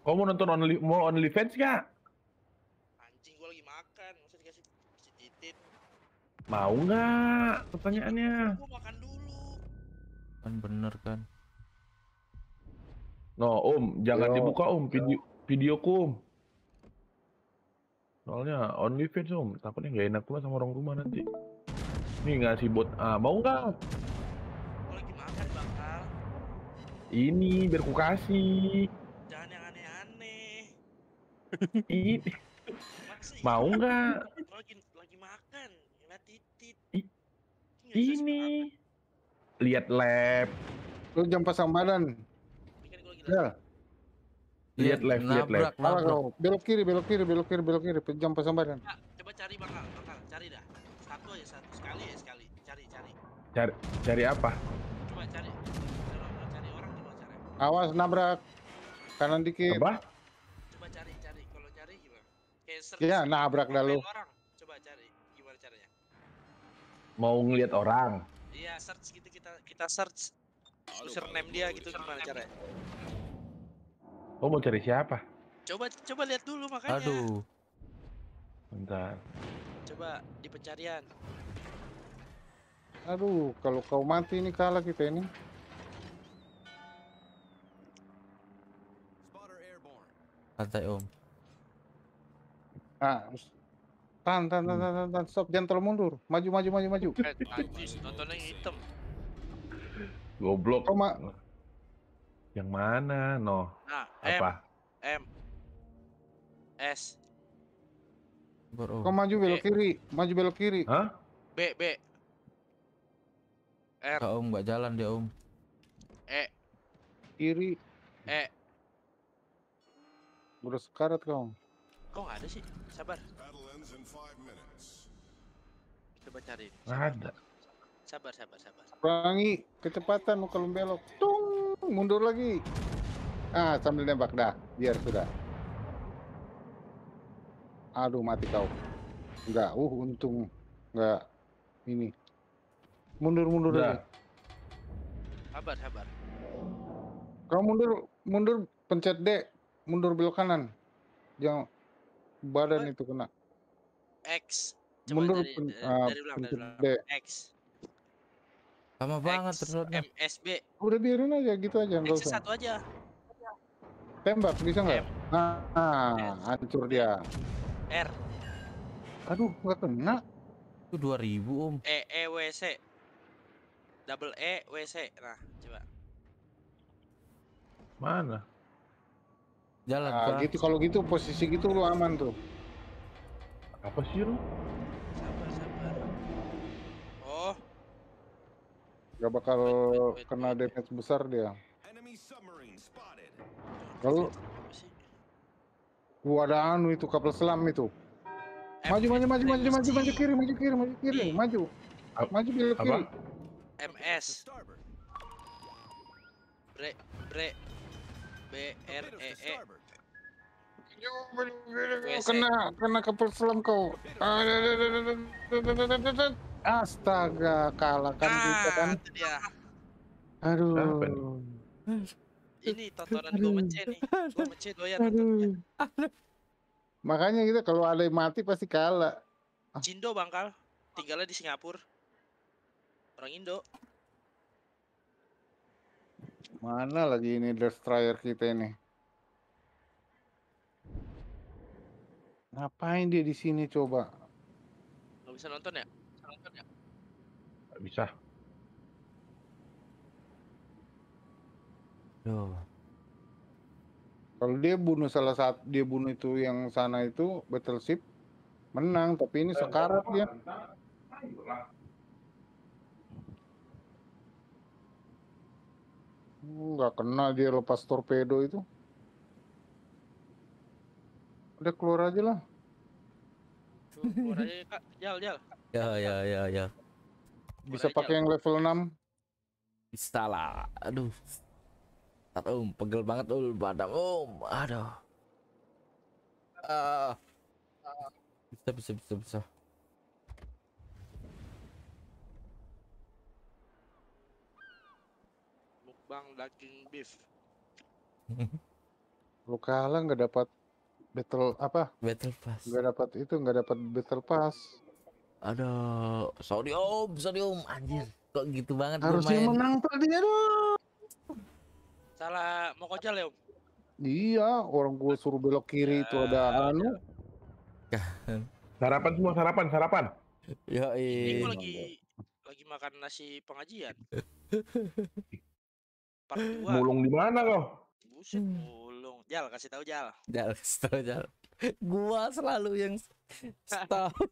Kamu mau nonton only mau only fans gak? Anjing gua lagi makan, masa dikasih si titit. Mau nggak? Pertanyaannya. Gua makan dulu. Kan bener kan. No, Om, jangan Yo. dibuka Om video videoku Om. Soalnya only fans Om, takutnya nggak enak pula sama orang rumah nanti. Nih ngasih bot ah, mau nggak? Gua lagi makan bakal. Ini biar ku kasih. Mau nggak? Lagi, lagi makan, ngeliat titit. Ini. Lihat lab. Lu jam pasang badan. Kan ya. Lihat lab, lihat lab. Belok kiri, belok kiri, belok kiri, belok kiri. Jam pasang badan. Ya, coba cari bakal, bakal. Cari dah. Satu aja, satu. Sekali ya, sekali. Cari, cari. Cari, cari apa? Coba cari. Cari, cari orang coba cari. Awas nabrak. Kanan dikit. Apa? ser ya nabrak dah lu orang. coba cari gimana caranya mau ngelihat orang iya search gitu kita kita search username dia gitu gimana caranya oh mau cari siapa coba coba lihat dulu makanya aduh bentar coba di pencarian aduh kalau kau mati ini kalah kita ini santai om ah, tahan, tahan, tahan, tahan, tahan, stop, jangan terlalu mundur. Maju, maju, maju, maju. Eh, anjing, nontonnya hitam. Goblok. Roma. Yang mana, no? Nah, apa? M. S. Bro. Kau maju belok kiri, maju belok kiri. Hah? B, B. R. kau Om nggak jalan dia Om. E. Kiri. E. Udah sekarat kau. Kok nggak ada sih? Sabar. Coba cari. Nggak ada. Sabar, sabar, sabar. Kurangi kecepatan mau kalau belok. Tung, mundur lagi. Ah, sambil nembak dah. Biar sudah. Aduh, mati kau. Enggak, uh untung enggak ini. Mundur-mundur lagi. Sabar, sabar. Kau mundur, mundur pencet D, mundur belok kanan. Jangan badan What? itu kena. X. Coba Mundur dari, pen, uh, eh, ah, dari ulang, dari ulang. X. Lama banget terusnya. MSB. Udah biarin aja gitu aja. X satu aja. Tembak bisa nggak? Nah, nah hancur dia. R. Aduh, nggak kena. Itu 2000 om. E E W C. Double E W C. Nah, coba. Mana? Jalan. Nah, gitu kalau gitu posisi gitu lu aman tuh. Apa sih lu? Oh. Gak bakal wait, wait, wait, kena damage besar dia. Kalau Gua ada anu itu kapal selam itu. Maju maju maju maju maju maju kiri maju kiri maju kiri maju. Maju belok kiri. MS. Bre bre R E E. Kena, kena kapal kau. Astaga, ah, kita kan. Dia. Aduh. Ini tontonan gue mece nih. Gue mece doyan nontonnya. Makanya kita kalau ada yang mati pasti kalah. Cindo ah. bangkal, tinggalnya di Singapura. Orang Indo. Mana lagi ini destroyer kita ini? Ngapain dia di sini coba? Gak bisa nonton ya? Bisa nonton ya? Gak bisa. Duh. Kalau dia bunuh salah satu, dia bunuh itu yang sana itu battleship menang, tapi ini eh, sekarat ya. Nah, Hmm, nggak kena dia lepas torpedo itu. Udah keluar aja lah. keluar aja kak, jal jal. Ya ya ya ya. Bisa pakai yang level 6 Bisa lah, aduh. Tat um, pegel banget ul badan om, um. aduh. Ah. uh. Bisa bisa bisa bisa. bang daging beef. (laughs) Lu kalah nggak dapat battle apa? Battle pass. Nggak dapat itu nggak dapat battle pass. Ada sorry om, sorry om anjir. Kok gitu banget Harusnya menang tadi ya Salah mau kocel ya om? Iya, orang gue suruh belok kiri itu ada iya. anu. Kan. Sarapan semua sarapan sarapan. Ya, iya. Ini lagi lagi makan nasi pengajian. (laughs) Part 2. Mulung di mana kau? Buset, hmm. mulung. Jal, kasih tahu Jal. Jal, kasih tahu Jal. Gua selalu yang tahu.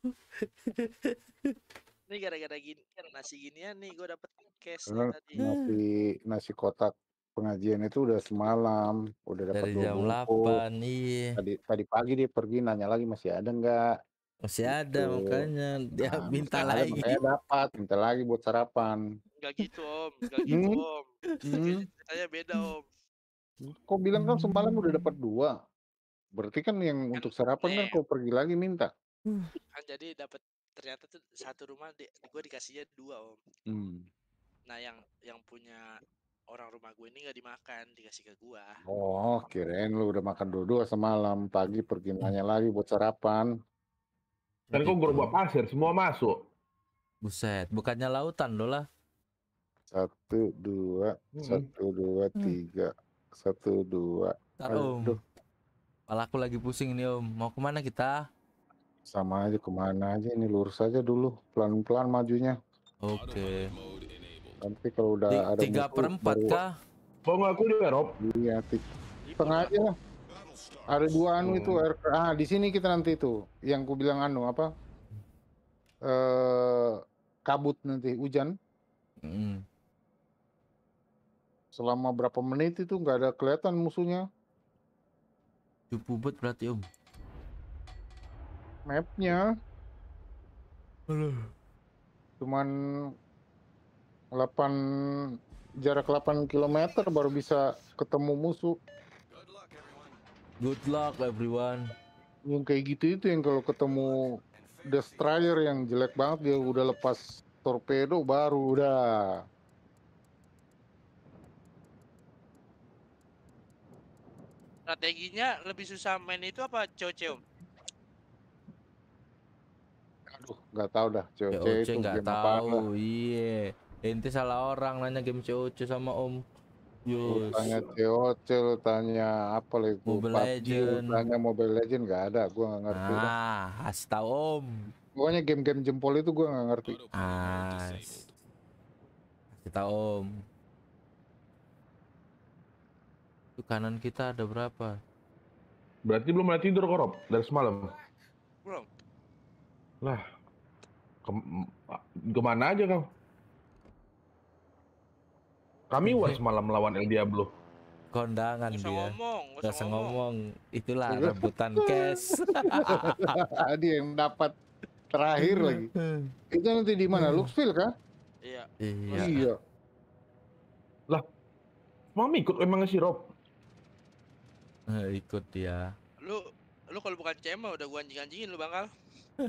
(laughs) Ini gara-gara gini, kan, nasi ginian nih gua dapet cash tadi. Nasi, nasi kotak pengajian itu udah semalam, udah dapat dari jam iya. Tadi tadi pagi dia pergi nanya lagi masih ada enggak. Masih gitu. ada gitu. makanya dia nah, minta lagi. Saya dapat, minta lagi buat sarapan. Enggak gitu, Om. Enggak hmm? gitu, Om. saya hmm? beda, Om. Kok bilang kan semalam udah dapat dua? Berarti kan yang kan, untuk sarapan eh. kan iya. kau pergi lagi minta. Kan jadi dapat ternyata tuh satu rumah di, gue dikasihnya dua, Om. Hmm. Nah, yang yang punya orang rumah gue ini nggak dimakan dikasih ke gua. Oh, kirain lu udah makan dua-dua semalam pagi pergi nanya lagi buat sarapan. Dan kok gitu. gerobak pasir semua masuk. Buset, bukannya lautan lo lah. Satu, dua, hmm. satu, dua, hmm. tiga, hmm. satu, dua. Ntar om, malah aku lagi pusing nih om, mau kemana kita? Sama aja kemana aja, ini lurus aja dulu, pelan-pelan majunya. Oke. Okay. Nanti kalau udah ada tiga perempat kah? Mau aku di Rob? Iya, tengah aja lah. Ada dua anu itu hmm. air, ah di sini kita nanti itu yang ku bilang anu apa? Eh kabut nanti hujan. hmm. Selama berapa menit itu nggak ada kelihatan musuhnya. Cupu berarti om. Mapnya. Halo. Cuman 8 jarak 8 km baru bisa ketemu musuh. Good luck everyone. Yang kayak gitu itu yang kalau ketemu Destroyer yang jelek banget dia udah lepas torpedo baru udah. Strateginya lebih susah main itu apa Coceum? Aduh, nggak tahu dah COC, COC itu nggak tahu. Iya. Ente salah orang nanya game COC sama Om. Yus. Tanya COC, lu tanya apa lagi Mobile Legend. tanya Mobile Legend gak ada, gua gak ngerti. Ah, hasta om. Pokoknya game-game jempol itu gua gak ngerti. Ah, kita om. Itu kanan kita ada berapa? Berarti belum ada tidur korop dari semalam? Belum. Lah, ke kemana aja kau? Kami was semalam melawan El Diablo. Kondangan gak dia. Ngomong, gak ngomong. ngomong. Itulah iya. rebutan cash. (laughs) Tadi yang dapat terakhir iya. lagi. Itu nanti di mana? Iya. Luxville kah? Iya. Iya. Oh, iya. Lah, Mami ikut emang si Rob? Nah, ikut dia. Lu lu kalau bukan Cema udah gua anjing-anjingin lu Bangkal. (laughs)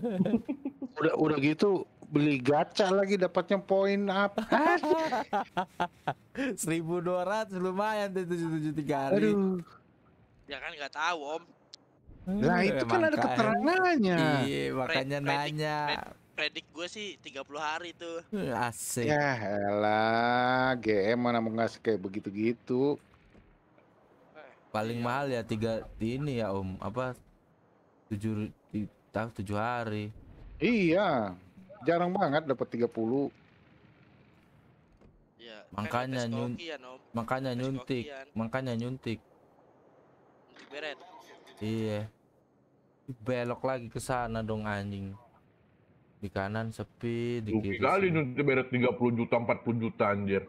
udah udah gitu beli gacha lagi dapatnya poin apa? (laughs) Seribu dua ratus lumayan tuh tujuh tujuh tiga hari. Aduh. Ya kan nggak tahu om. Nah hmm, itu kan ada keterangannya. Iya makanya Pre nanya. Predik, gue sih tiga puluh hari tuh. Hmm, asik. Ya elah, GM mana mau ngasih kayak begitu-gitu. Paling iya. mahal ya tiga ini ya Om, apa tujuh tahu tujuh hari. Iya jarang banget dapat 30. Ya, makanya nyun ya, makanya tes nyuntik, makanya nyuntik. beret. Iya. Belok lagi ke sana dong anjing. Di kanan sepi, di kiri. kali nanti beret 30 juta, 40 juta anjir.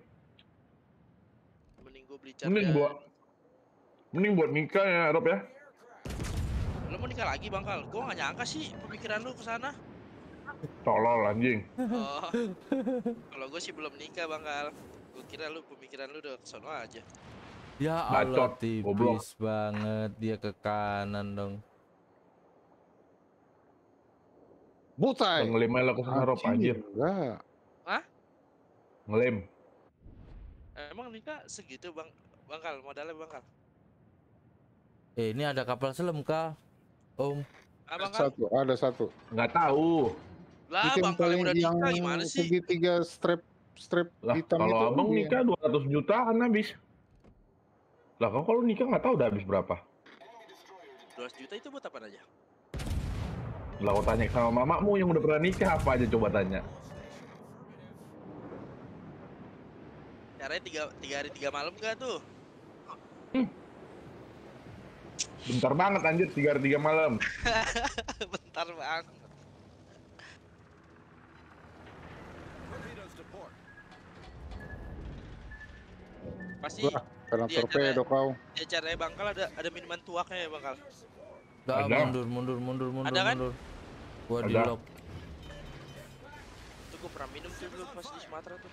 Mending gua beli cat. Mending buat ya. Mending buat nikah ya, Rob ya. Lo mau nikah lagi, Bangkal? Gua gak nyangka sih pemikiran lu ke sana. Tolol anjing. Oh. (laughs) Kalau gue sih belum nikah, Bangkal. Gue kira lu pemikiran lu udah kesono aja. Ya Allah, Bacot, tipis goblok. banget dia ke kanan dong. Butai. ngelim aja ke harap anjir. Enggak. Hah? Ngelem. Emang nikah segitu, Bang? Bangkal, modalnya Bangkal. Eh, ini ada kapal selam kah? Om. ada satu, ada satu. Nggak tahu. Lah, Bang kalau udah nikah gimana sih? Segitiga strap strap lah, hitam kalau itu. Abang nikah ya. 200 jutaan habis. Lah, kau kalau nikah nggak tahu udah habis berapa. 200 juta itu buat apa aja? Lah, kau tanya sama mamamu yang udah pernah nikah apa aja coba tanya. Caranya tiga, tiga hari tiga malam gak tuh? Hmm. Bentar banget anjir tiga hari tiga malam. (laughs) Bentar banget. Pasti Wah, survei torpedo kau. Dia ya Bangkal ada ada minuman tuaknya ya Bangkal. ada mundur, mundur, mundur, mundur, ada kan? mundur. Gua ada. di lock. Itu gua pernah minum tuh dulu pas di Sumatera tuh.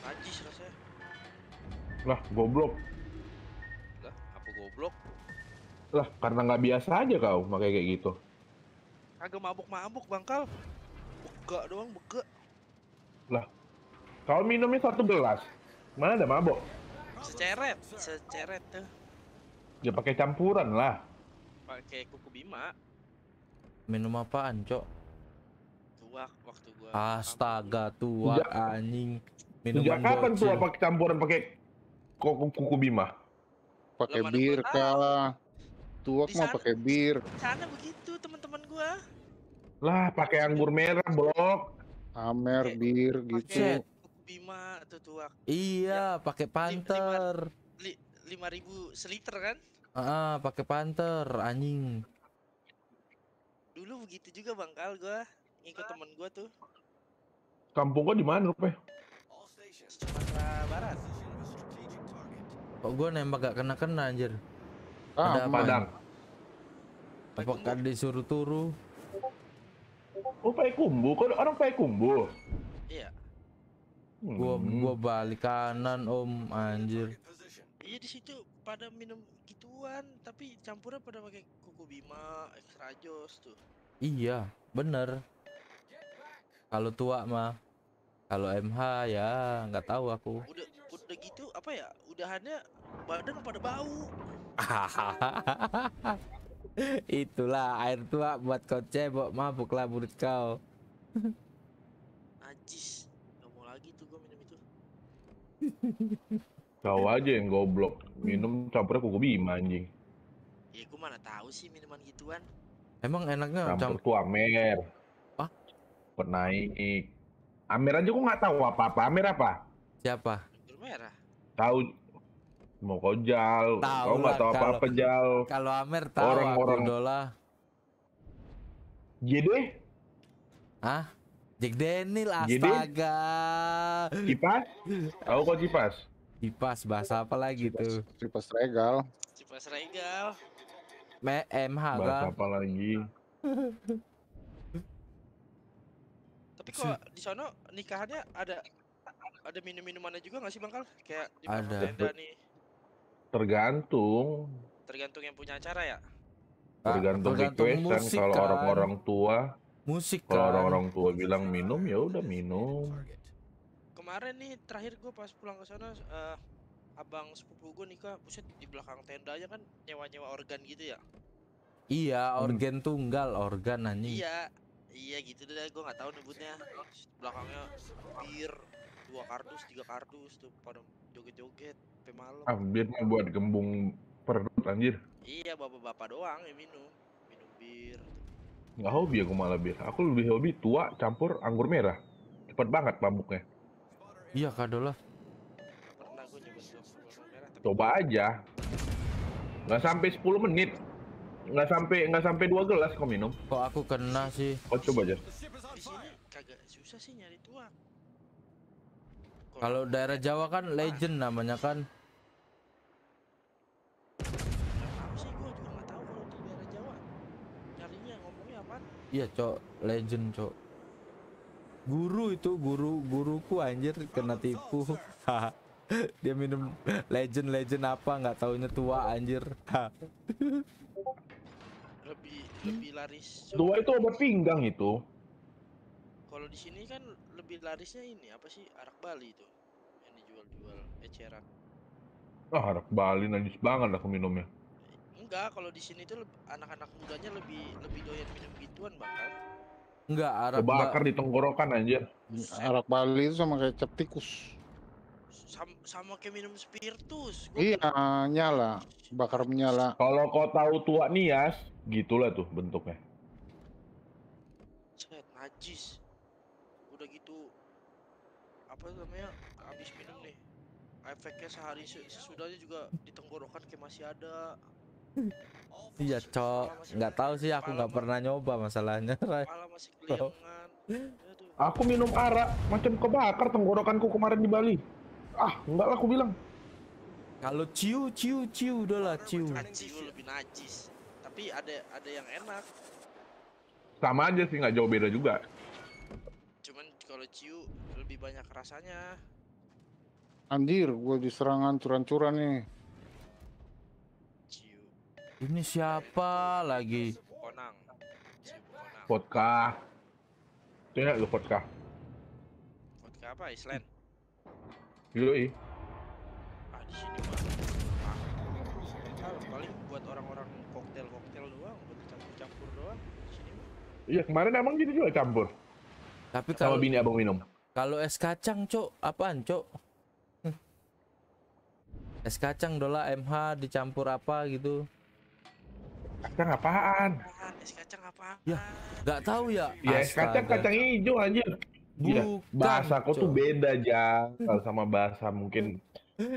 Najis rasanya. Lah, goblok. Lah, apa goblok? Lah, karena nggak biasa aja kau makanya kayak gitu. agak mabuk-mabuk, Bangkal. Bega doang, bega. Lah, kau minumnya satu gelas. Mana ada mabok? Seceret, seceret tuh. Ya pakai campuran lah. Pakai kuku bima. Minum apaan, Cok? Tuak waktu gua. Astaga, tuak ya. anjing. Minum Sejak kapan tuh pakai campuran pakai kuku, kuku bima? Pakai bir kalah. Tuak mau pakai bir. Sana begitu teman-teman gua. Lah, pakai anggur merah, Blok. Amer, bir gitu. Pake Bima tuh tuak. Iya, ya, pakai panter. Lima ribu seliter kan? Ah, pakai panter, anjing. Dulu begitu juga bangkal gua, ngikut temen gua tuh. Kampung gua di mana, Rupe? Sumatera Barat. Kok gua nembak gak kena-kena anjir? Ah, Ada Padang. Apa kan disuruh turu? Oh, pakai Kumbu, kok orang pakai Kumbu? Gua hmm. gua balik kanan om anjir. Iya di situ pada minum gituan tapi campurnya pada pakai kuku bima, extra jos tuh. Iya, bener. Kalau tua mah kalau MH ya nggak tahu aku. Udah, udah gitu apa ya? Udahannya badan pada bau. (laughs) Itulah air tua buat kau cebok lah murid kau. Ajis. Tahu aja yang goblok. Minum campurnya kuku bima anjing. Ya gue mana tahu sih minuman gituan. Emang enaknya campur, campur... amer. Apa? Penaik. Amer aja gue nggak tahu apa-apa. Amer apa? Siapa? Anggur merah. Tahu mau kau tahu kau nggak tahu apa-apa jal. Kalau Amer tahu orang-orang dola. jadi, Hah? Jack Daniel astaga. Kipas? Tahu kok kipas? Kipas bahasa apa lagi kipas, tuh? Kipas regal. Kipas regal. Me MH Bahasa apa lagi? Tapi kok di sana nikahannya ada ada minum-minumannya juga nggak sih Bang Kal? Kayak di ada. tenda nih. Tergantung. Tergantung yang punya acara ya? Tergantung, ah, tergantung request kalau kan. orang-orang tua musik kalau kan. orang-orang tua bilang minum ya udah minum kemarin nih terakhir gue pas pulang ke sana uh, abang sepupu gue nikah buset di belakang tendanya kan nyewa-nyewa organ gitu ya iya hmm. organ tunggal organ anjing iya iya gitu deh gue nggak tahu nyebutnya belakangnya bir dua kardus tiga kardus tuh pada joget-joget sampai malam ah bir buat gembung perut anjir iya bapak-bapak doang yang minum minum bir Nggak hobi aku malah bir. Aku lebih hobi tua campur anggur merah. cepet banget mabuknya. Iya lah Coba aja. Nggak sampai 10 menit. Nggak sampai nggak sampai dua gelas kau minum. Kok aku kena sih? Kau oh, coba aja. Kalau daerah Jawa kan legend namanya kan. Iya cok, legend cok. Guru itu guru guruku anjir kena tipu. (laughs) Dia minum legend legend apa nggak taunya tua anjir. (laughs) lebih lebih laris. Cok. itu obat pinggang itu. Kalau di sini kan lebih larisnya ini apa sih arak Bali itu yang dijual-jual eceran. Ah arak Bali najis banget aku minumnya. Enggak, kalau di sini tuh anak-anak mudanya lebih lebih doyan minum gituan bahkan. Enggak, arak bakar di tenggorokan anjir. Arak Bali itu sama kayak cap tikus. Sama, sama kayak minum spiritus. Gua iya, kan. nyala, bakar menyala. Kalau kau tahu tua nias, gitulah tuh bentuknya. Cet, najis. Udah gitu apa namanya? Habis minum nih efeknya sehari sesudahnya juga di tenggorokan kayak masih ada Iya cok, nggak tahu sih aku nggak pernah nyoba masalahnya. (laughs) aku minum arak macam kebakar tenggorokanku kemarin di Bali. Ah, enggak lah aku bilang. Kalau ciu ciu ciu udah lah ciu. Ciu lebih najis. Tapi ada ada yang enak. Sama aja sih nggak jauh beda juga. Cuman kalau ciu lebih banyak rasanya. Anjir, gue diserang hancur-hancuran nih. Ini siapa lagi? Konang. Vodka. Itu enak ya, loh vodka. Vodka apa? Island. Yoi. Ah di sini mah. paling buat orang-orang koktail-koktail doang, buat campur-campur doang. Iya, kemarin emang gitu juga campur. Tapi kalau bini abang minum. Kalau es kacang, cok, apaan, cok? Hm. es kacang dola MH dicampur apa gitu kacang apaan? Es kacang apaan? Ya, nggak tahu ya. Ya es kacang kacang hijau anjir. Iya, Bukan. Bahasa kau tuh beda aja sama bahasa mungkin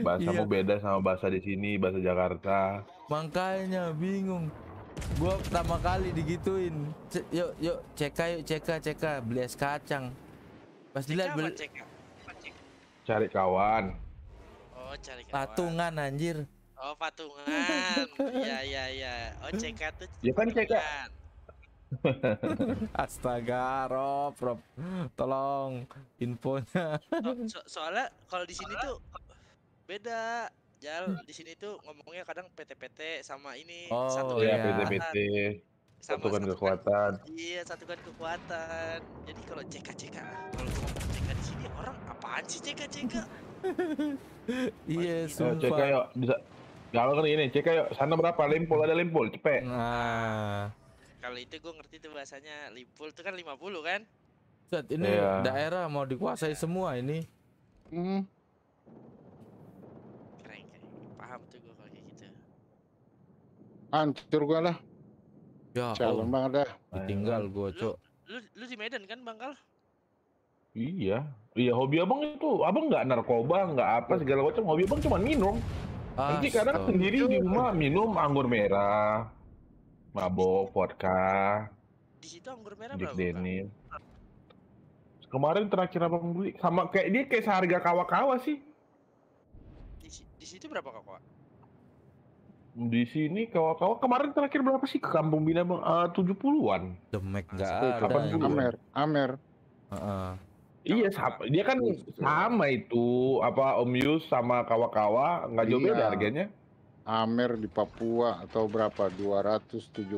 bahasamu iya. beda sama bahasa di sini bahasa Jakarta makanya bingung gua pertama kali digituin C yuk yuk cek yuk cek ceka beli es kacang pas dilihat beli cari kawan oh cari kawan patungan anjir Oh patungan. Iya (laughs) iya iya. Oh CK tuh. Ya kan CK. (laughs) Astaga, Rob, Rob, tolong infonya. So, (laughs) soalnya kalau di sini tuh beda. Jal hmm. di sini tuh ngomongnya kadang PT-PT sama ini oh, satu iya, PT-PT sama satukan kekuatan. iya, satukan kekuatan. Jadi kalau CK-CK, ah, kalau ngomong CK di sini orang apaan sih CK-CK? Iya, sumpah. Oh, CK yuk, bisa Galau kan ini, cek ayo sana berapa? Limpul ada limpul, cepet. Nah. Kalau itu gue ngerti tuh bahasanya limpul itu kan 50 kan? Set, ini yeah. daerah mau dikuasai iya. semua ini. Hmm. Keren, keren. Paham tuh gue kalau kayak gitu. Hancur gue lah. Ya, Calon oh. banget dah. Ditinggal gue, Cok. Lu, lu, lu di Medan kan, Bangkal? Iya. Iya, hobi abang itu. Abang nggak narkoba, nggak apa segala macam. Hobi abang cuma minum. Nanti kadang sendiri di rumah minum anggur merah, mabok, vodka. Di situ anggur merah Jack berapa? Kemarin terakhir abang beli sama kayak dia kayak seharga kawa-kawa sih. Di, di situ berapa kawa? Di sini kawa-kawa kemarin terakhir berapa sih ke kampung bina bang? Ah, tujuh puluhan. Demek nggak ada. Ya. Amer, Amer. Uh -uh. Iya sama. Dia kan ya. sama itu apa Om Yus sama kawa kawa nggak jauh iya. beda harganya. Amer di Papua atau berapa? 270.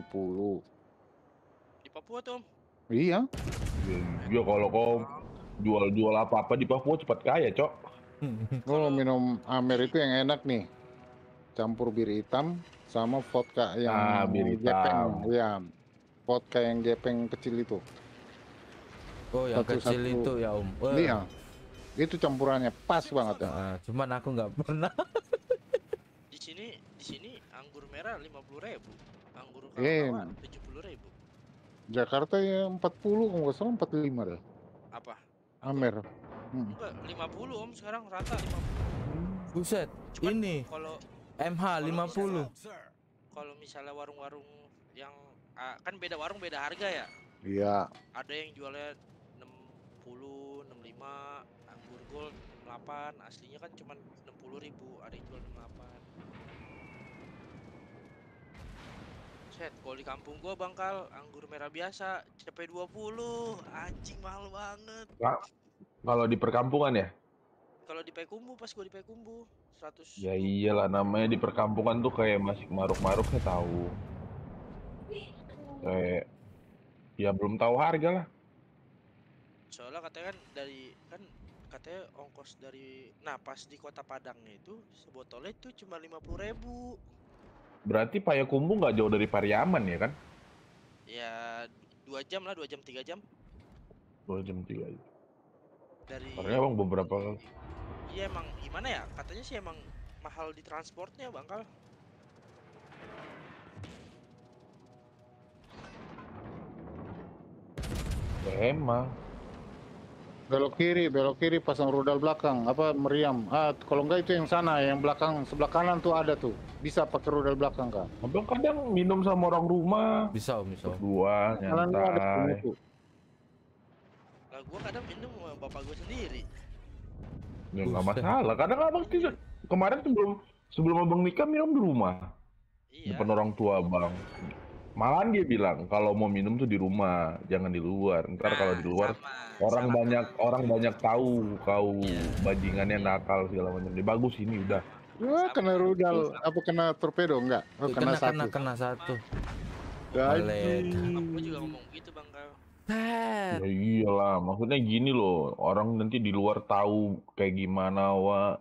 Di Papua tuh Om? Iya. iya. Iya kalau kau jual-jual apa-apa di Papua cepat kaya, Cok. (laughs) Kalau minum Amer itu yang enak nih. Campur bir hitam sama vodka yang ah, bir hitam. jepeng. Iya. Vodka yang gepeng kecil itu. Oh yang satu, kecil satu. itu ya Om. Oh. Ini ya, Itu campurannya pas banget ya. Nah, cuman aku nggak pernah. di sini di sini anggur merah lima puluh ribu, anggur iya, iya, kawan tujuh puluh ribu. Jakarta ya empat puluh nggak salah empat lima dah. Apa? Amer. Hmm. lima puluh Om sekarang rata lima puluh. Buset. Cuman ini. Kalau MH lima puluh. Kalau misalnya warung-warung yang uh, kan beda warung beda harga ya. Iya. Ada yang jualnya 65 anggur gold 68 aslinya kan cuma puluh ribu ada yang jual 68 set kalau di kampung gua bangkal anggur merah biasa CP 20 anjing mahal banget nah, kalau di perkampungan ya kalau di Pekumbu pas gua di Pekumbu 100 ya iyalah namanya di perkampungan tuh kayak masih maruk maruk saya tahu kayak ya belum tahu harga lah soalnya katanya kan dari kan katanya ongkos dari napas di kota Padangnya itu sebotolnya itu cuma lima puluh ribu. Berarti Payakumbu nggak jauh dari Pariaman ya kan? Ya dua jam lah, dua jam tiga jam. Dua jam tiga Dari. Karena emang beberapa. Iya emang gimana ya? Katanya sih emang mahal di transportnya bangkal. Ya, emang belok kiri belok kiri pasang rudal belakang apa meriam ah kalau enggak itu yang sana yang belakang sebelah kanan tuh ada tuh bisa pakai rudal belakang kan abang kadang minum sama orang rumah bisa om bisa gua nyantai lah gua kadang minum sama bapak gua sendiri ya nggak masalah kadang abang tidur kemarin sebelum sebelum abang nikah minum di rumah iya. depan orang tua abang Malahan dia bilang kalau mau minum tuh di rumah, jangan di luar. Ntar nah, kalau di luar sama, orang sama. banyak orang banyak tahu kau iya. bajingannya nakal segala macam. Bagus ini udah. Wah, kena rudal apa kena torpedo enggak? Oh, iya, kena, kena satu. Kena, kena satu. Gaji. Ya, juga ngomong gitu Bang Ya iyalah, maksudnya gini loh, orang nanti di luar tahu kayak gimana wa.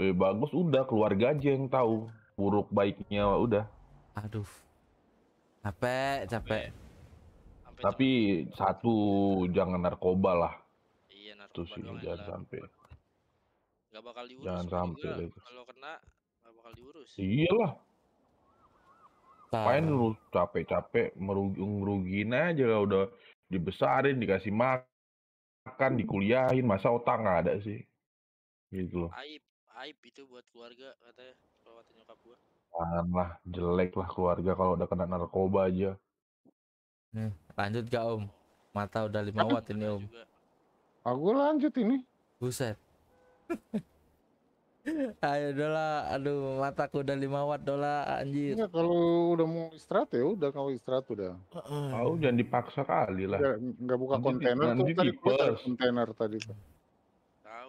Eh, bagus udah keluarga aja yang tahu buruk baiknya wa udah. Aduh. Capek, capek. Tapi satu jangan narkoba lah. Iya narkoba. sih jangan sampai. nggak bakal diurus. Jangan sampai. Kalau kena nggak bakal diurus. Iyalah. Main lu capek-capek merugi meruginya aja lah udah dibesarin dikasih makan dikuliahin masa otak nggak ada sih gitu loh aib aib itu buat keluarga katanya Jangan lah, jelek lah keluarga kalau udah kena narkoba aja. Nih, hmm, lanjut gak om? Mata udah lima watt ini om. Aku lanjut ini. Buset. (laughs) Ayo dola, aduh mataku udah lima watt dola anjir. Ya, kalau udah mau istirahat ya udah kalau istirahat udah. Oh, jangan dipaksa kali lah. Iya, buka nanti, kontainer nanti tuh tadi kontainer tadi tuh.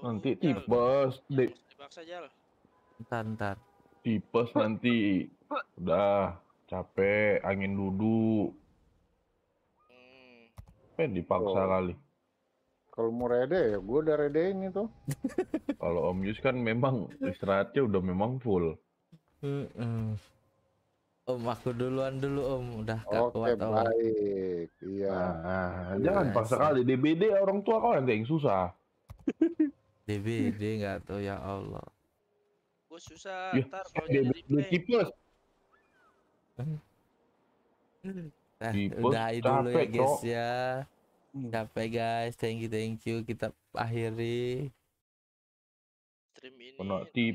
Nanti tipes. Dipaksa jal. ntar. ntar tipes nanti udah capek angin duduk hmm. eh dipaksa oh. kali kalau mau rede ya gue udah ini tuh (laughs) kalau om Yus kan memang istirahatnya udah memang full Om aku duluan dulu om udah gak Oke, kuat Oke baik. Iya. Nah, jangan paksa kali DBD orang tua kau yang susah. DBD (laughs) nggak tuh ya Allah. Gue susah ya, ntar iya, kalau iya, jadi Nah, udah itu dulu ya guys ya. ya. Capek guys, thank you thank you kita akhiri stream ini.